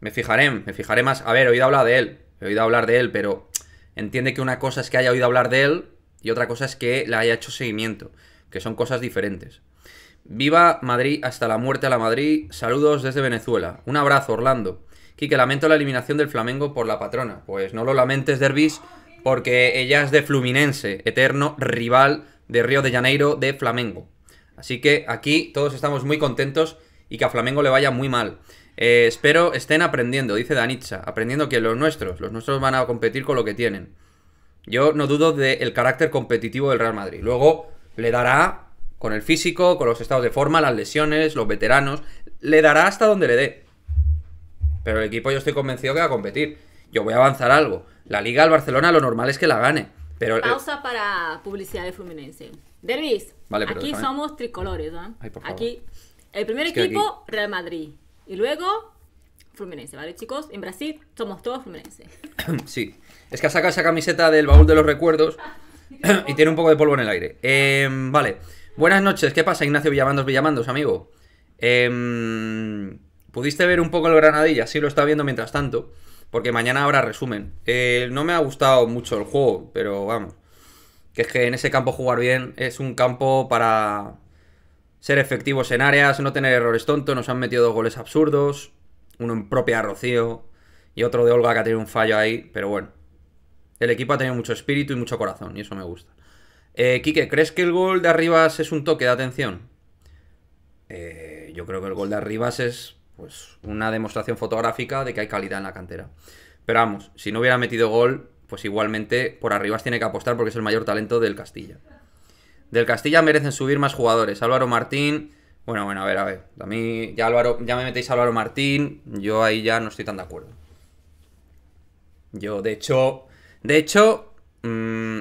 Me fijaré, me fijaré más. A ver, he oído hablar de él. He oído hablar de él, pero entiende que una cosa es que haya oído hablar de él y otra cosa es que le haya hecho seguimiento, que son cosas diferentes. Viva Madrid hasta la muerte a la Madrid. Saludos desde Venezuela. Un abrazo, Orlando. Quique, lamento la eliminación del Flamengo por la patrona. Pues no lo lamentes, Derbis, porque ella es de Fluminense, eterno rival de Río de Janeiro de Flamengo. Así que aquí todos estamos muy contentos y que a Flamengo le vaya muy mal. Eh, espero estén aprendiendo, dice Danitza. Aprendiendo que los nuestros, los nuestros van a competir con lo que tienen. Yo no dudo del carácter competitivo del Real Madrid. Luego le dará con el físico, con los estados de forma, las lesiones, los veteranos. Le dará hasta donde le dé. Pero el equipo yo estoy convencido que va a competir. Yo voy a avanzar algo. La Liga al Barcelona lo normal es que la gane. Pero, Pausa para publicidad de Fluminense. Dervis, aquí somos tricolores. ¿ah? Aquí, el primer equipo, Real Madrid. Y luego, Fluminense, ¿vale, chicos? En Brasil somos todos Fluminense. *coughs* Sí. Es que ha sacado esa camiseta del baúl de los recuerdos *coughs* y tiene un poco de polvo en el aire. Em, vale. Buenas noches. ¿Qué pasa, Ignacio Villamandos Villamandos, amigo? Em, ¿Pudiste ver un poco el Granadilla? Sí, lo está viendo mientras tanto. Porque mañana habrá resumen. Eh, no me ha gustado mucho el juego, pero vamos. Que es que en ese campo jugar bien es un campo para ser efectivos en áreas, no tener errores tontos, nos han metido dos goles absurdos, uno en propia Rocío y otro de Olga que ha tenido un fallo ahí, pero bueno. El equipo ha tenido mucho espíritu y mucho corazón, y eso me gusta. Eh, Quique, ¿crees que el gol de Arribas es un toque de atención? Eh, yo creo que el gol de Arribas es pues, una demostración fotográfica de que hay calidad en la cantera. Pero vamos, si no hubiera metido gol, pues igualmente por Arribas tiene que apostar porque es el mayor talento del Castilla. Del Castilla merecen subir más jugadores. Álvaro Martín. Bueno, bueno, a ver, a ver. A mí ya, Álvaro, ya me metéis a Álvaro Martín. Yo ahí ya no estoy tan de acuerdo. Yo, de hecho. De hecho. Mm,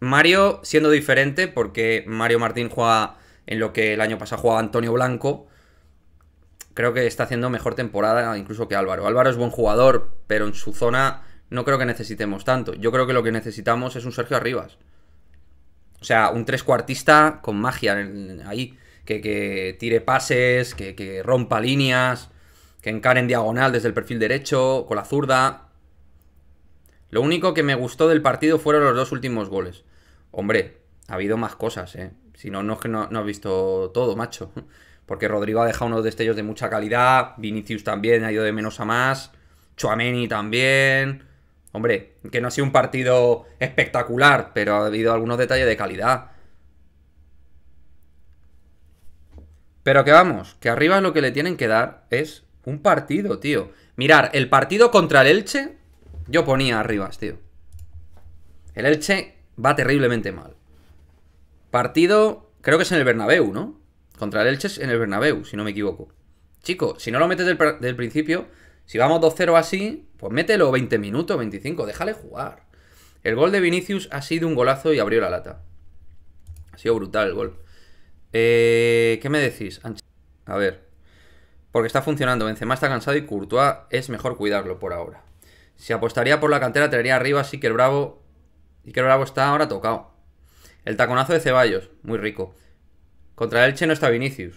Mario siendo diferente, porque Mario Martín juega en lo que el año pasado jugaba Antonio Blanco. Creo que está haciendo mejor temporada incluso que Álvaro. Álvaro es buen jugador, pero en su zona no creo que necesitemos tanto. Yo creo que lo que necesitamos es un Sergio Arribas. O sea, un trescuartista con magia ahí, que, tire pases, que, rompa líneas, que encare en diagonal desde el perfil derecho, con la zurda. Lo único que me gustó del partido fueron los dos últimos goles. Hombre, ha habido más cosas, ¿eh? Si no, no es que no, has visto todo, macho. *laughs* Porque Rodrigo ha dejado unos destellos de mucha calidad, Vinicius también ha ido de menos a más, Chuameni también, Hombre, que no ha sido un partido espectacular, pero ha habido algunos detalles de calidad. Pero que vamos, que arriba lo que le tienen que dar es un partido, tío. Mirar, el partido contra el Elche, yo ponía arriba, tío. El Elche va terriblemente mal. Partido, creo que es en el Bernabéu, ¿no? Contra el Elche es en el Bernabéu, si no me equivoco. Chico, si no lo metes del principio, si vamos 2-0 así, pues mételo 20 minutos, 25, déjale jugar. El gol de Vinicius ha sido un golazo y abrió la lata. Ha sido brutal el gol. Eh, ¿Qué me decís? A ver. Porque está funcionando, Benzema está cansado y Courtois es mejor cuidarlo por ahora. Si apostaría por la cantera, traería arriba, sí que el Bravo... Y que el Bravo está ahora tocado. El taconazo de Ceballos, muy rico. Contra Elche no está Vinicius.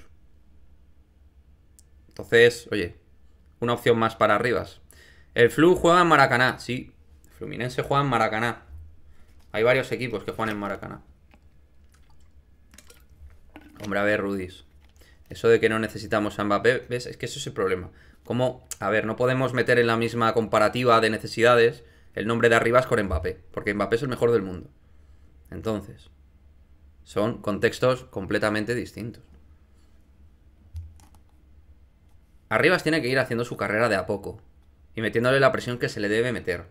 Entonces, oye, una opción más para Arribas. El Flu juega en Maracaná, sí. Fluminense juega en Maracaná. Hay varios equipos que juegan en Maracaná. Hombre, a ver, Rudis. Eso de que no necesitamos a Mbappé, ¿ves? Es que eso es el problema. Como, a ver, no podemos meter en la misma comparativa de necesidades el nombre de Arribas con Mbappé, porque Mbappé es el mejor del mundo. Entonces, son contextos completamente distintos. Arribas tiene que ir haciendo su carrera de a poco y metiéndole la presión que se le debe meter.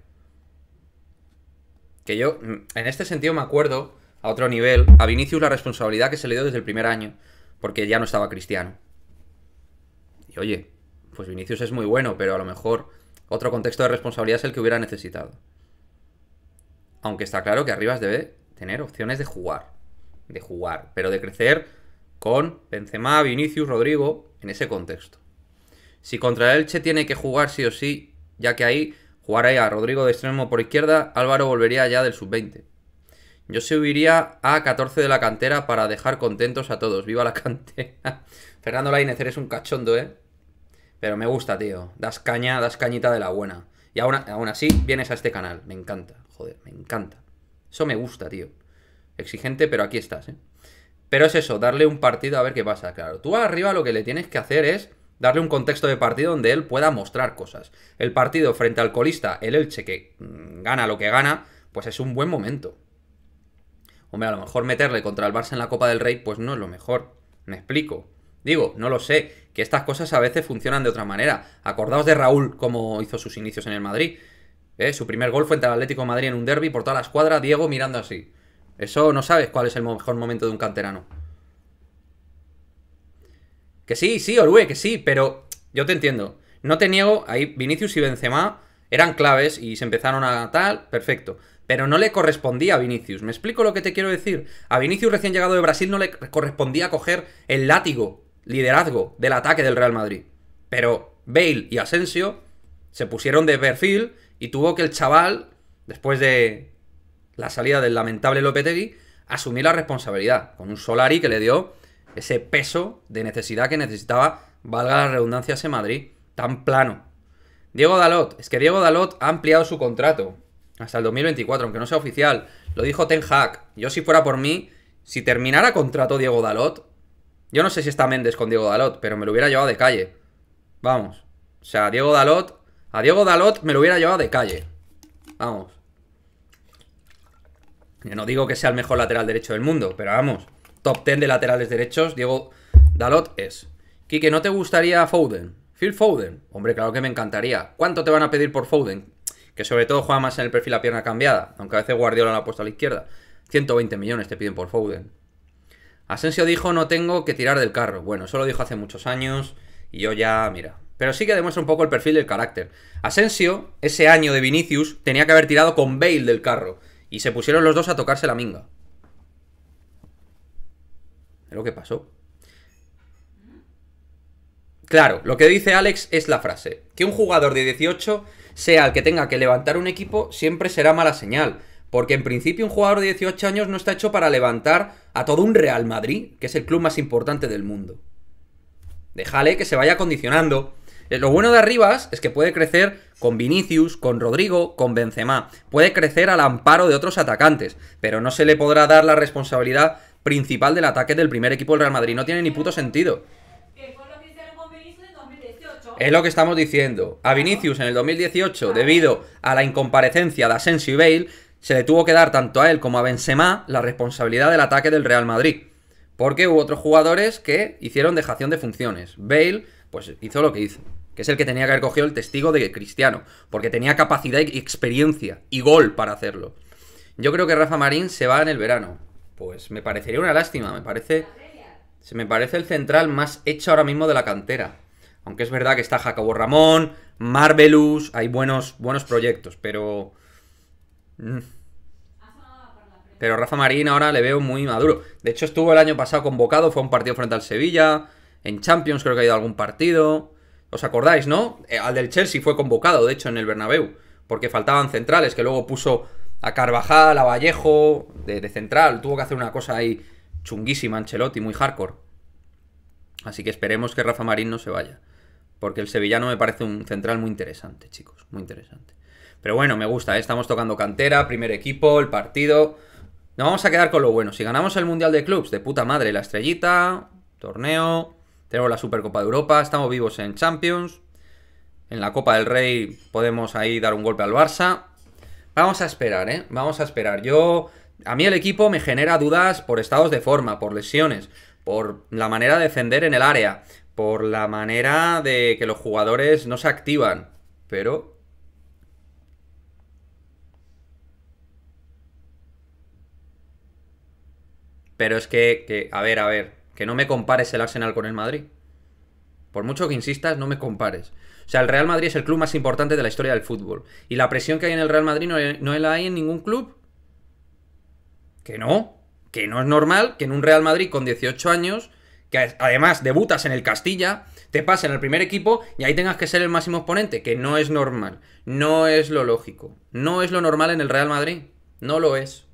Que yo, mm, en este sentido, me acuerdo a otro nivel a Vinicius la responsabilidad que se le dio desde el primer año, porque ya no estaba cristiano. Y oye, pues Vinicius es muy bueno, pero a lo mejor otro contexto de responsabilidad es el que hubiera necesitado. Aunque está claro que Arribas debe tener opciones de jugar, de jugar, pero de crecer con Benzema, Vinicius, Rodrigo en ese contexto. Si contra el Elche tiene que jugar sí o sí, ya que ahí jugaría a Rodrigo de extremo por izquierda, Álvaro volvería ya del sub-20. Yo subiría a 14 de la cantera para dejar contentos a todos. ¡Viva la *laughs* cantera! Fernando Lainez, eres un cachondo, ¿eh? Pero me gusta, tío. Das caña, das cañita de la buena. Y aún, aún así vienes a este canal. Me encanta, joder, me encanta. Eso me gusta, tío. Exigente, pero aquí estás, ¿eh? Pero es eso, darle un partido a ver qué pasa, claro. Tú arriba lo que le tienes que hacer es darle un contexto de partido donde él pueda mostrar cosas. El partido frente al colista, el Elche, que mm, gana lo que gana, pues es un buen momento. Hombre, a lo mejor meterle contra el Barça en la Copa del Rey, pues no es lo mejor. Me explico. Digo, no lo sé, que estas cosas a veces funcionan de otra manera. Acordaos de Raúl como hizo sus inicios en el Madrid. Eh, su primer gol fue entre el Atlético de Madrid en un derby por toda la escuadra, Diego mirando así. Eso no sabes cuál es el mejor momento de un canterano. Que sí, sí, Orue, que sí, pero yo te entiendo. No te niego, ahí Vinicius y Benzema eran claves y se empezaron a tal, perfecto. Pero no le correspondía a Vinicius. ¿Me explico lo que te quiero decir? A Vinicius recién llegado de Brasil no le correspondía coger el látigo, liderazgo del ataque del Real Madrid. Pero Bale y Asensio se pusieron de perfil y tuvo que el chaval, después de la salida del lamentable Lopetegui, asumir la responsabilidad con un Solari que le dio ese peso de necesidad que necesitaba, valga la redundancia, ese Madrid tan plano. Diego Dalot, es que Diego Dalot ha ampliado su contrato hasta el 2024, aunque no sea oficial. Lo dijo Ten Hag. Yo si fuera por mí, si terminara contrato Diego Dalot, yo no sé si está Méndez con Diego Dalot, pero me lo hubiera llevado de calle. Vamos. O sea, Diego Dalot, a Diego Dalot me lo hubiera llevado de calle. Vamos. Yo no digo que sea el mejor lateral derecho del mundo, pero vamos top 10 de laterales derechos, Diego Dalot, es... Quique, ¿no te gustaría Foden? Phil Foden. Hombre, claro que me encantaría. ¿Cuánto te van a pedir por Foden? Que sobre todo juega más en el perfil a pierna cambiada, aunque a veces Guardiola la ha puesto a la izquierda. 120 millones te piden por Foden. Asensio dijo, no tengo que tirar del carro. Bueno, eso lo dijo hace muchos años y yo ya, mira. Pero sí que demuestra un poco el perfil del carácter. Asensio, ese año de Vinicius, tenía que haber tirado con Bale del carro. Y se pusieron los dos a tocarse la minga. Es lo que pasó. Claro, lo que dice Alex es la frase. Que un jugador de 18 sea el que tenga que levantar un equipo siempre será mala señal. Porque en principio un jugador de 18 años no está hecho para levantar a todo un Real Madrid, que es el club más importante del mundo. Déjale que se vaya condicionando. Eh, lo bueno de Arribas es que puede crecer con Vinicius, con Rodrigo, con Benzema. Puede crecer al amparo de otros atacantes, pero no se le podrá dar la responsabilidad principal del ataque del primer equipo del Real Madrid. No tiene ni puto sentido. Es lo que estamos diciendo. A Vinicius en el 2018, debido a la incomparecencia de Asensio y Bale, se le tuvo que dar tanto a él como a Benzema la responsabilidad del ataque del Real Madrid. Porque hubo otros jugadores que hicieron dejación de funciones. Bale, pues hizo lo que hizo. Que es el que tenía que haber cogido el testigo de Cristiano. Porque tenía capacidad y experiencia y gol para hacerlo. Yo creo que Rafa Marín se va en el verano. Pues me parecería una lástima, me parece... Se me parece el central más hecho ahora mismo de la cantera. Aunque es verdad que está Jacobo Ramón, Marvelous, hay buenos, buenos proyectos, pero... Mm. Pero Rafa Marín ahora le veo muy maduro. De hecho estuvo el año pasado convocado, fue un partido frente al Sevilla, en Champions creo que ha ido algún partido. ¿Os acordáis, no? Eh, al del Chelsea fue convocado, de hecho, en el Bernabéu, porque faltaban centrales, que luego puso a Carvajal, a Vallejo, de, central. Tuvo que hacer una cosa ahí chunguísima, Ancelotti, muy hardcore. Así que esperemos que Rafa Marín no se vaya. Porque el sevillano me parece un central muy interesante, chicos. Muy interesante. Pero bueno, me gusta, ¿eh? estamos tocando cantera, primer equipo, el partido. Nos vamos a quedar con lo bueno. Si ganamos el Mundial de Clubs, de puta madre, la estrellita, torneo. Tenemos la Supercopa de Europa, estamos vivos en Champions. En la Copa del Rey podemos ahí dar un golpe al Barça. Vamos a esperar, ¿eh? Vamos a esperar. Yo, a mí el equipo me genera dudas por estados de forma, por lesiones, por la manera de defender en el área, por la manera de que los jugadores no se activan. Pero Pero es que, que, a ver, a ver, que no me compares el Arsenal con el Madrid. Por mucho que insistas, no me compares. O sea, el Real Madrid es el club más importante de la historia del fútbol. Y la presión que hay en el Real Madrid no, la hay en ningún club. Que no. Que no es normal que en un Real Madrid con 18 años, que además debutas en el Castilla, te pasen al primer equipo y ahí tengas que ser el máximo exponente. Que no es normal. No es lo lógico. No es lo normal en el Real Madrid. No lo es.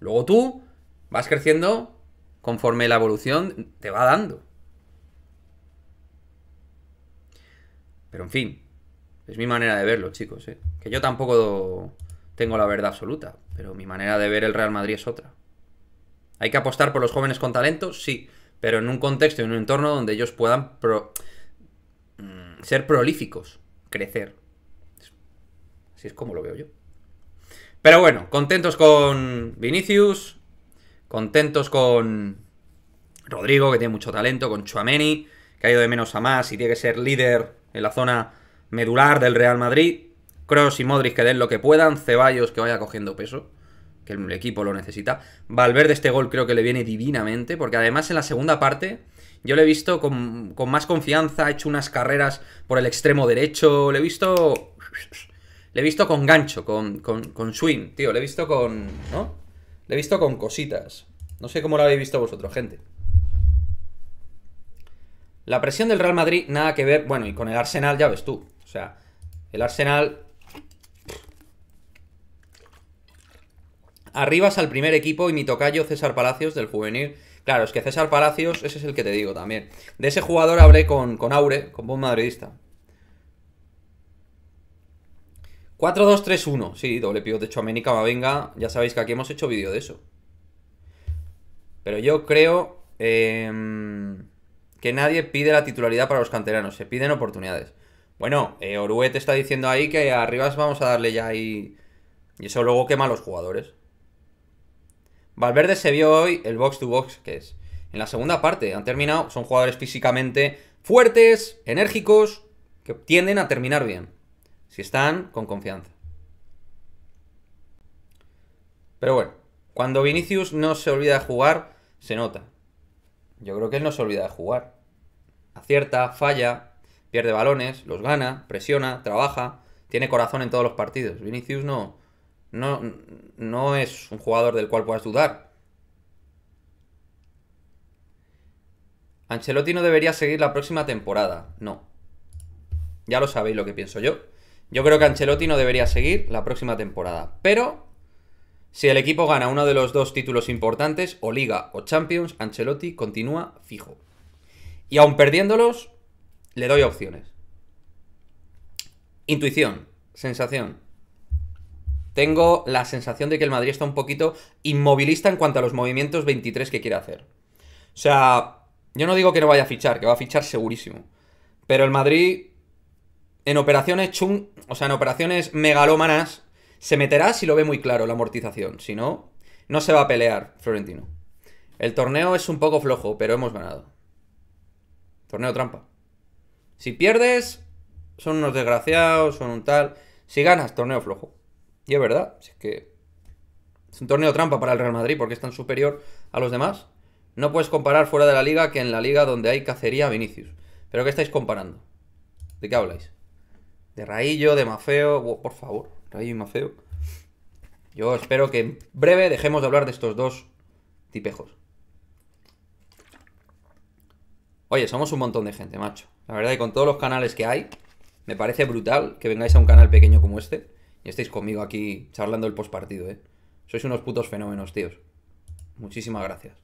Luego tú vas creciendo conforme la evolución te va dando. Pero en fin, es mi manera de verlo, chicos. ¿eh? Que yo tampoco tengo la verdad absoluta, pero mi manera de ver el Real Madrid es otra. ¿Hay que apostar por los jóvenes con talento? Sí, pero en un contexto y en un entorno donde ellos puedan mm, ser prolíficos, crecer. Así es como lo veo yo. Pero bueno, contentos con Vinicius, contentos con Rodrigo, que tiene mucho talento, con Chuameni, que ha ido de menos a más y tiene que ser líder en la zona medular del Real Madrid. Cross y Modric que den lo que puedan. Ceballos que vaya cogiendo peso, que el equipo lo necesita. Valverde este gol creo que le viene divinamente, porque además en la segunda parte yo le he visto con, más confianza, ha he hecho unas carreras por el extremo derecho, le he visto... Le he visto con gancho, con, con swing, tío. Le he visto con... ¿No? Le he visto con cositas. No sé cómo lo habéis visto vosotros, gente. La presión del Real Madrid, nada que ver. Bueno, y con el Arsenal ya ves tú. O sea, el Arsenal... Arribas al primer equipo y mi tocayo César Palacios del juvenil. Claro, es que César Palacios, ese es el que te digo también. De ese jugador hablé con, Aure, con buen madridista. 4-2-3-1. Sí, doble pivote va, venga. Ya sabéis que aquí hemos hecho vídeo de eso. Pero yo creo... Eh que nadie pide la titularidad para los canteranos, se piden oportunidades. Bueno, eh, está diciendo ahí que arriba vamos a darle ya ahí. Y eso luego quema a los jugadores. Valverde se vio hoy el box to box, que es. En la segunda parte han terminado, son jugadores físicamente fuertes, enérgicos, que tienden a terminar bien. Si están con confianza. Pero bueno, cuando Vinicius no se olvida de jugar, se nota. Yo creo que él no se olvida de jugar. Acierta, falla, pierde balones, los gana, presiona, trabaja, tiene corazón en todos los partidos. Vinicius no, no, no es un jugador del cual puedas dudar. Ancelotti no debería seguir la próxima temporada, no. Ya lo sabéis lo que pienso yo. Yo creo que Ancelotti no debería seguir la próxima temporada. Pero si el equipo gana uno de los dos títulos importantes, o Liga o Champions, Ancelotti continúa fijo. Y aún perdiéndolos, le doy opciones. Intuición, sensación. Tengo la sensación de que el Madrid está un poquito inmovilista en cuanto a los movimientos 23 que quiere hacer. O sea, yo no digo que no vaya a fichar, que va a fichar segurísimo. Pero el Madrid, en operaciones chung, o sea, en operaciones megalómanas, se meterá si lo ve muy claro la amortización, si no, no se va a pelear Florentino. El torneo es un poco flojo, pero hemos ganado. Torneo trampa. Si pierdes, son unos desgraciados, son un tal. Si ganas, torneo flojo. Y es verdad, es que es un torneo trampa para el Real Madrid porque es tan superior a los demás. No puedes comparar fuera de la liga que en la liga donde hay cacería a Vinicius. ¿Pero qué estáis comparando? ¿De qué habláis? ¿De Raillo? ¿De Mafeo? por favor. Rayo y Yo espero que en breve dejemos de hablar de estos dos tipejos. Oye, somos un montón de gente, macho. La verdad que con todos los canales que hay, me parece brutal que vengáis a un canal pequeño como este y estéis conmigo aquí charlando el postpartido, ¿eh? Sois unos putos fenómenos, tíos. Muchísimas gracias.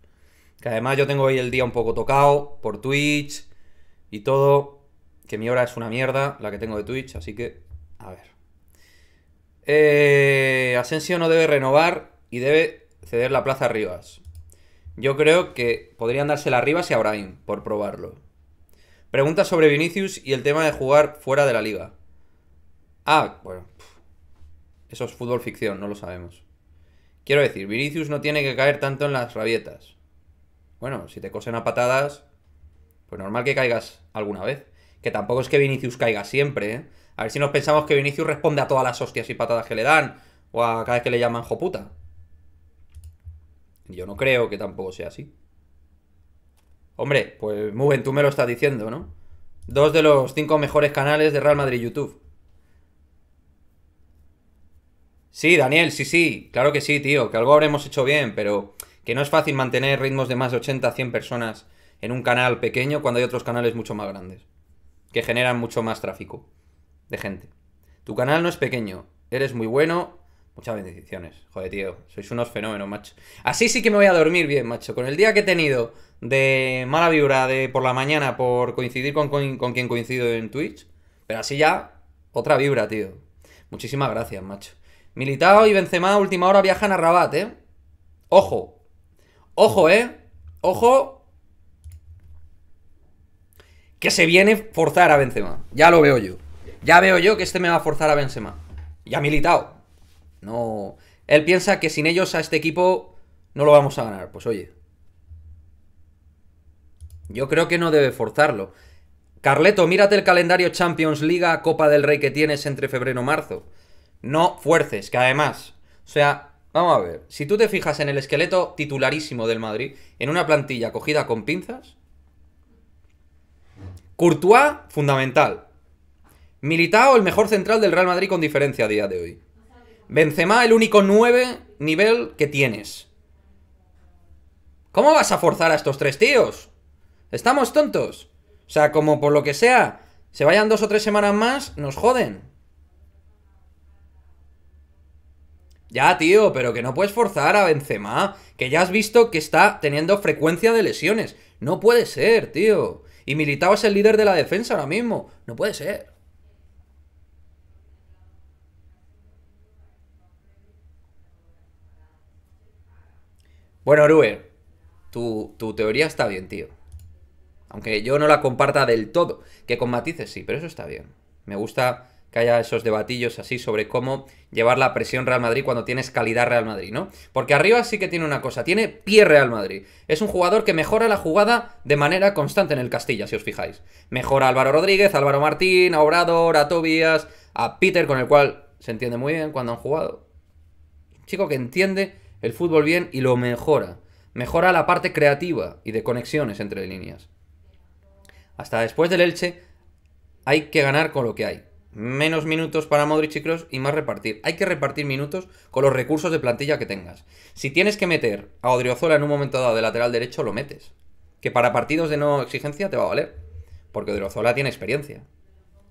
Que además yo tengo hoy el día un poco tocado por Twitch y todo. Que mi hora es una mierda, la que tengo de Twitch, así que... A ver. Eh, Asensio no debe renovar y debe ceder la plaza a Rivas. Yo creo que podrían dársela a Rivas y a Brahim por probarlo. Pregunta sobre Vinicius y el tema de jugar fuera de la liga. Ah, bueno. Eso es fútbol ficción, no lo sabemos. Quiero decir, Vinicius no tiene que caer tanto en las rabietas. Bueno, si te cosen a patadas, pues normal que caigas alguna vez. Que tampoco es que Vinicius caiga siempre, ¿eh? A ver si nos pensamos que Vinicius responde a todas las hostias y patadas que le dan. O a cada vez que le llaman joputa. Yo no creo que tampoco sea así. Hombre, pues Muben, tú me lo estás diciendo, ¿no? Dos de los cinco mejores canales de Real Madrid YouTube. Sí, Daniel, sí, sí, claro que sí, tío, que algo habremos hecho bien, pero que no es fácil mantener ritmos de más de 80 a 100 personas en un canal pequeño cuando hay otros canales mucho más grandes, que generan mucho más tráfico de gente. Tu canal no es pequeño, eres muy bueno. Muchas bendiciones. Joder, tío, sois unos fenómenos, macho. Así sí que me voy a dormir bien, macho. Con el día que he tenido de mala vibra de por la mañana por coincidir con, quien coincido en Twitch. Pero así ya, otra vibra, tío. Muchísimas gracias, macho. Militao y Benzema última hora viajan a Rabat, ¿eh? Ojo. Ojo, ¿eh? Ojo. Que se viene forzar a Benzema. Ya lo veo yo. Ya veo yo que este me va a forzar a Benzema. Y ha militado. No. Él piensa que sin ellos a este equipo no lo vamos a ganar. Pues oye. Yo creo que no debe forzarlo. Carleto, mírate el calendario Champions Liga, Copa del Rey que tienes entre febrero y marzo. No fuerces, que además. O sea, vamos a ver. Si tú te fijas en el esqueleto titularísimo del Madrid, en una plantilla cogida con pinzas. Courtois, fundamental. Militao, el mejor central del Real Madrid con diferencia a día de hoy. Benzema, el único 9 nivel que tienes. ¿Cómo vas a forzar a estos tres tíos? Estamos tontos. O sea, como por lo que sea, se vayan dos o tres semanas más, nos joden. Ya, tío, pero que no puedes forzar a Benzema, que ya has visto que está teniendo frecuencia de lesiones. No puede ser, tío. Y Militao es el líder de la defensa ahora mismo. No puede ser. Bueno, Rue, tu, teoría está bien, tío. Aunque yo no la comparta del todo. Que con matices sí, pero eso está bien. Me gusta que haya esos debatillos así sobre cómo llevar la presión Real Madrid cuando tienes calidad Real Madrid, ¿no? Porque arriba sí que tiene una cosa, tiene pie Real Madrid. Es un jugador que mejora la jugada de manera constante en el Castilla, si os fijáis. Mejora a Álvaro Rodríguez, Álvaro Martín, a Obrador, a Tobias, a Peter, con el cual se entiende muy bien cuando han jugado. Un chico que entiende el fútbol bien y lo mejora. Mejora la parte creativa y de conexiones entre líneas. Hasta después del Elche hay que ganar con lo que hay. Menos minutos para Modric y Kroos y más repartir. Hay que repartir minutos con los recursos de plantilla que tengas. Si tienes que meter a Odriozola en un momento dado de lateral derecho, lo metes. Que para partidos de no exigencia te va a valer. Porque Odriozola tiene experiencia.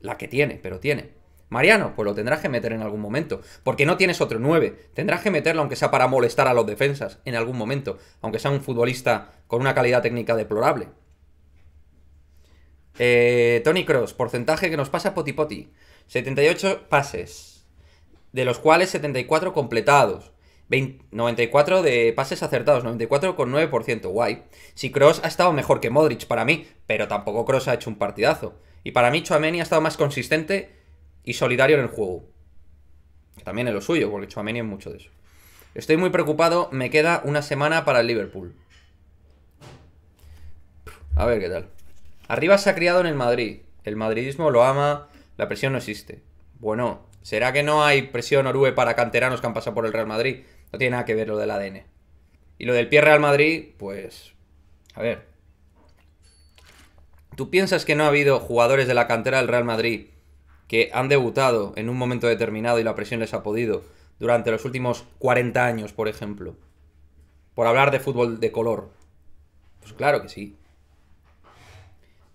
La que tiene, pero tiene. Mariano, pues lo tendrás que meter en algún momento, porque no tienes otro 9, tendrás que meterlo aunque sea para molestar a los defensas en algún momento, aunque sea un futbolista con una calidad técnica deplorable. Eh, Tony Cross, porcentaje que nos pasa poti. 78 pases, de los cuales 74 completados. 94 de pases acertados, 94,9%, guay. Si Cross ha estado mejor que Modric para mí, pero tampoco Cross ha hecho un partidazo. Y para mí Chouameni ha estado más consistente y solidario en el juego. También es lo suyo, porque Chouameni es mucho de eso. Estoy muy preocupado, me queda una semana para el Liverpool. A ver qué tal. Arriba se ha criado en el Madrid. El madridismo lo ama, la presión no existe. Bueno, ¿será que no hay presión Orue para canteranos que han pasado por el Real Madrid? No tiene nada que ver lo del ADN. Y lo del pie Real Madrid, pues... A ver. ¿Tú piensas que no ha habido jugadores de la cantera del Real Madrid que han debutado en un momento determinado y la presión les ha podido durante los últimos 40 años, por ejemplo, por hablar de fútbol de color? Pues claro que sí.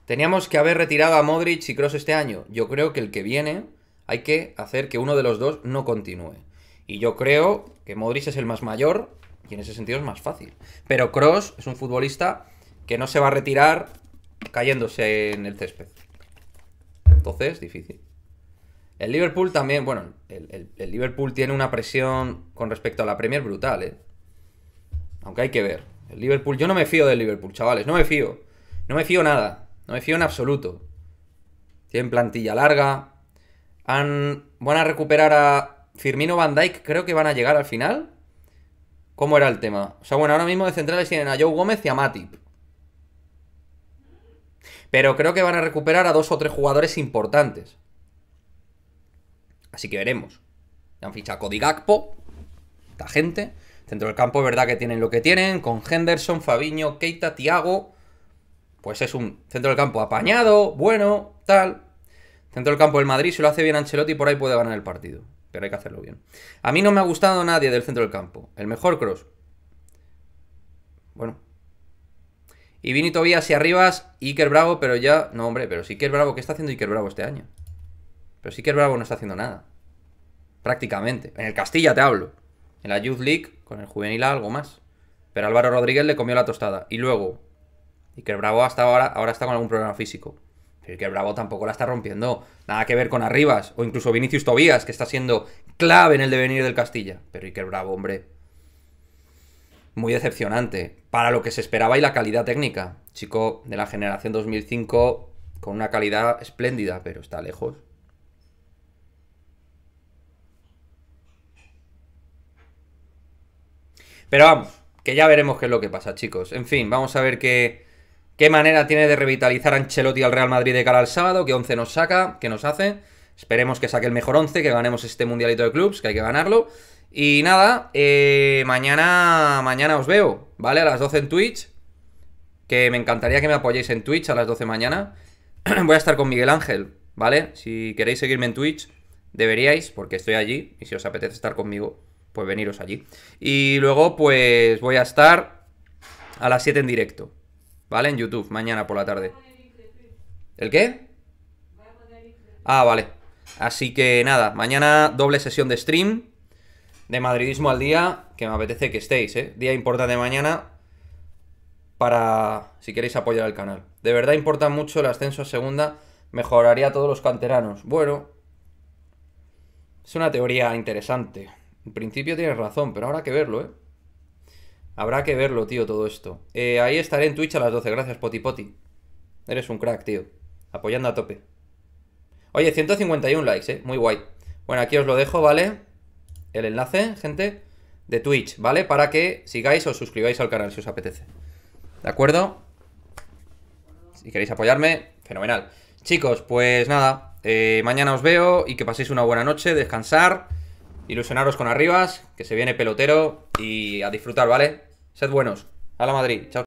Teníamos que haber retirado a Modric y Cross este año. Yo creo que el que viene hay que hacer que uno de los dos no continúe. Y yo creo que Modric es el más mayor y en ese sentido es más fácil. Pero Cross es un futbolista que no se va a retirar cayéndose en el césped. Entonces, difícil. El Liverpool también, bueno, el, Liverpool tiene una presión con respecto a la Premier brutal, ¿eh? Aunque hay que ver. El Liverpool, yo no me fío del Liverpool, chavales, no me fío. No me fío nada, no me fío en absoluto. Tienen plantilla larga. van a recuperar a Firmino Van Dijk, creo que van a llegar al final. ¿Cómo era el tema? O sea, bueno, ahora mismo de centrales tienen a Joe Gómez y a Matip. Pero creo que van a recuperar a dos o tres jugadores importantes. Así que veremos. Han fichado Codigacpo la esta gente. Centro del campo, es verdad que tienen lo que tienen, con Henderson, Fabiño, Keita, Tiago. Pues es un centro del campo apañado, bueno, tal. Centro del campo del Madrid, se lo hace bien Ancelotti, por ahí puede ganar el partido. Pero hay que hacerlo bien. A mí no me ha gustado nadie del centro del campo. El mejor cross. Bueno. Y Vini Tobías y Arribas, Iker Bravo, pero ya... No, hombre, pero sí Iker Bravo, ¿qué está haciendo Iker Bravo este año? Pero sí que el Bravo no está haciendo nada. Prácticamente. En el Castilla te hablo. En la Youth League, con el juvenil A, algo más. Pero Álvaro Rodríguez le comió la tostada. Y luego, y que el Bravo hasta ahora, ahora está con algún problema físico. Pero el Bravo tampoco la está rompiendo. Nada que ver con Arribas. O incluso Vinicius Tobías, que está siendo clave en el devenir del Castilla. Pero el Bravo, hombre. Muy decepcionante. Para lo que se esperaba y la calidad técnica. Chico de la generación 2005 con una calidad espléndida, pero está lejos. Pero vamos, que ya veremos qué es lo que pasa, chicos. En fin, vamos a ver qué, qué manera tiene de revitalizar Ancelotti al Real Madrid de cara al sábado, qué once nos saca, qué nos hace. Esperemos que saque el mejor 11, que ganemos este mundialito de clubs, que hay que ganarlo. Y nada, eh, mañana, mañana os veo, ¿vale? A las 12 en Twitch. Que me encantaría que me apoyéis en Twitch a las 12 de mañana. *clears throat* Voy a estar con Miguel Ángel, ¿vale? Si queréis seguirme en Twitch, deberíais, porque estoy allí. Y si os apetece estar conmigo, pues veniros allí. Y luego, pues voy a estar a las 7 en directo, ¿vale? En YouTube, mañana por la tarde. ¿El qué? Ah, vale. Así que nada, mañana doble sesión de stream de madridismo al día, que me apetece que estéis, ¿eh? Día importante mañana para si queréis apoyar al canal. De verdad importa mucho el ascenso a segunda, mejoraría a todos los canteranos. Bueno, es una teoría interesante. En principio tienes razón, pero habrá que verlo, ¿eh? Habrá que verlo, tío, todo esto. Eh, ahí estaré en Twitch a las 12. Gracias, Potipoti. Eres un crack, tío. Apoyando a tope. Oye, 151 likes, ¿eh? Muy guay. Bueno, aquí os lo dejo, ¿vale? El enlace, gente, de Twitch, ¿vale? Para que sigáis o suscribáis al canal si os apetece. ¿De acuerdo? Si queréis apoyarme, fenomenal. Chicos, pues nada. Eh, mañana os veo y que paséis una buena noche, descansar Ilusionaros con Arribas, que se viene pelotero y a disfrutar, ¿vale? Sed buenos. A la Madrid. Chao.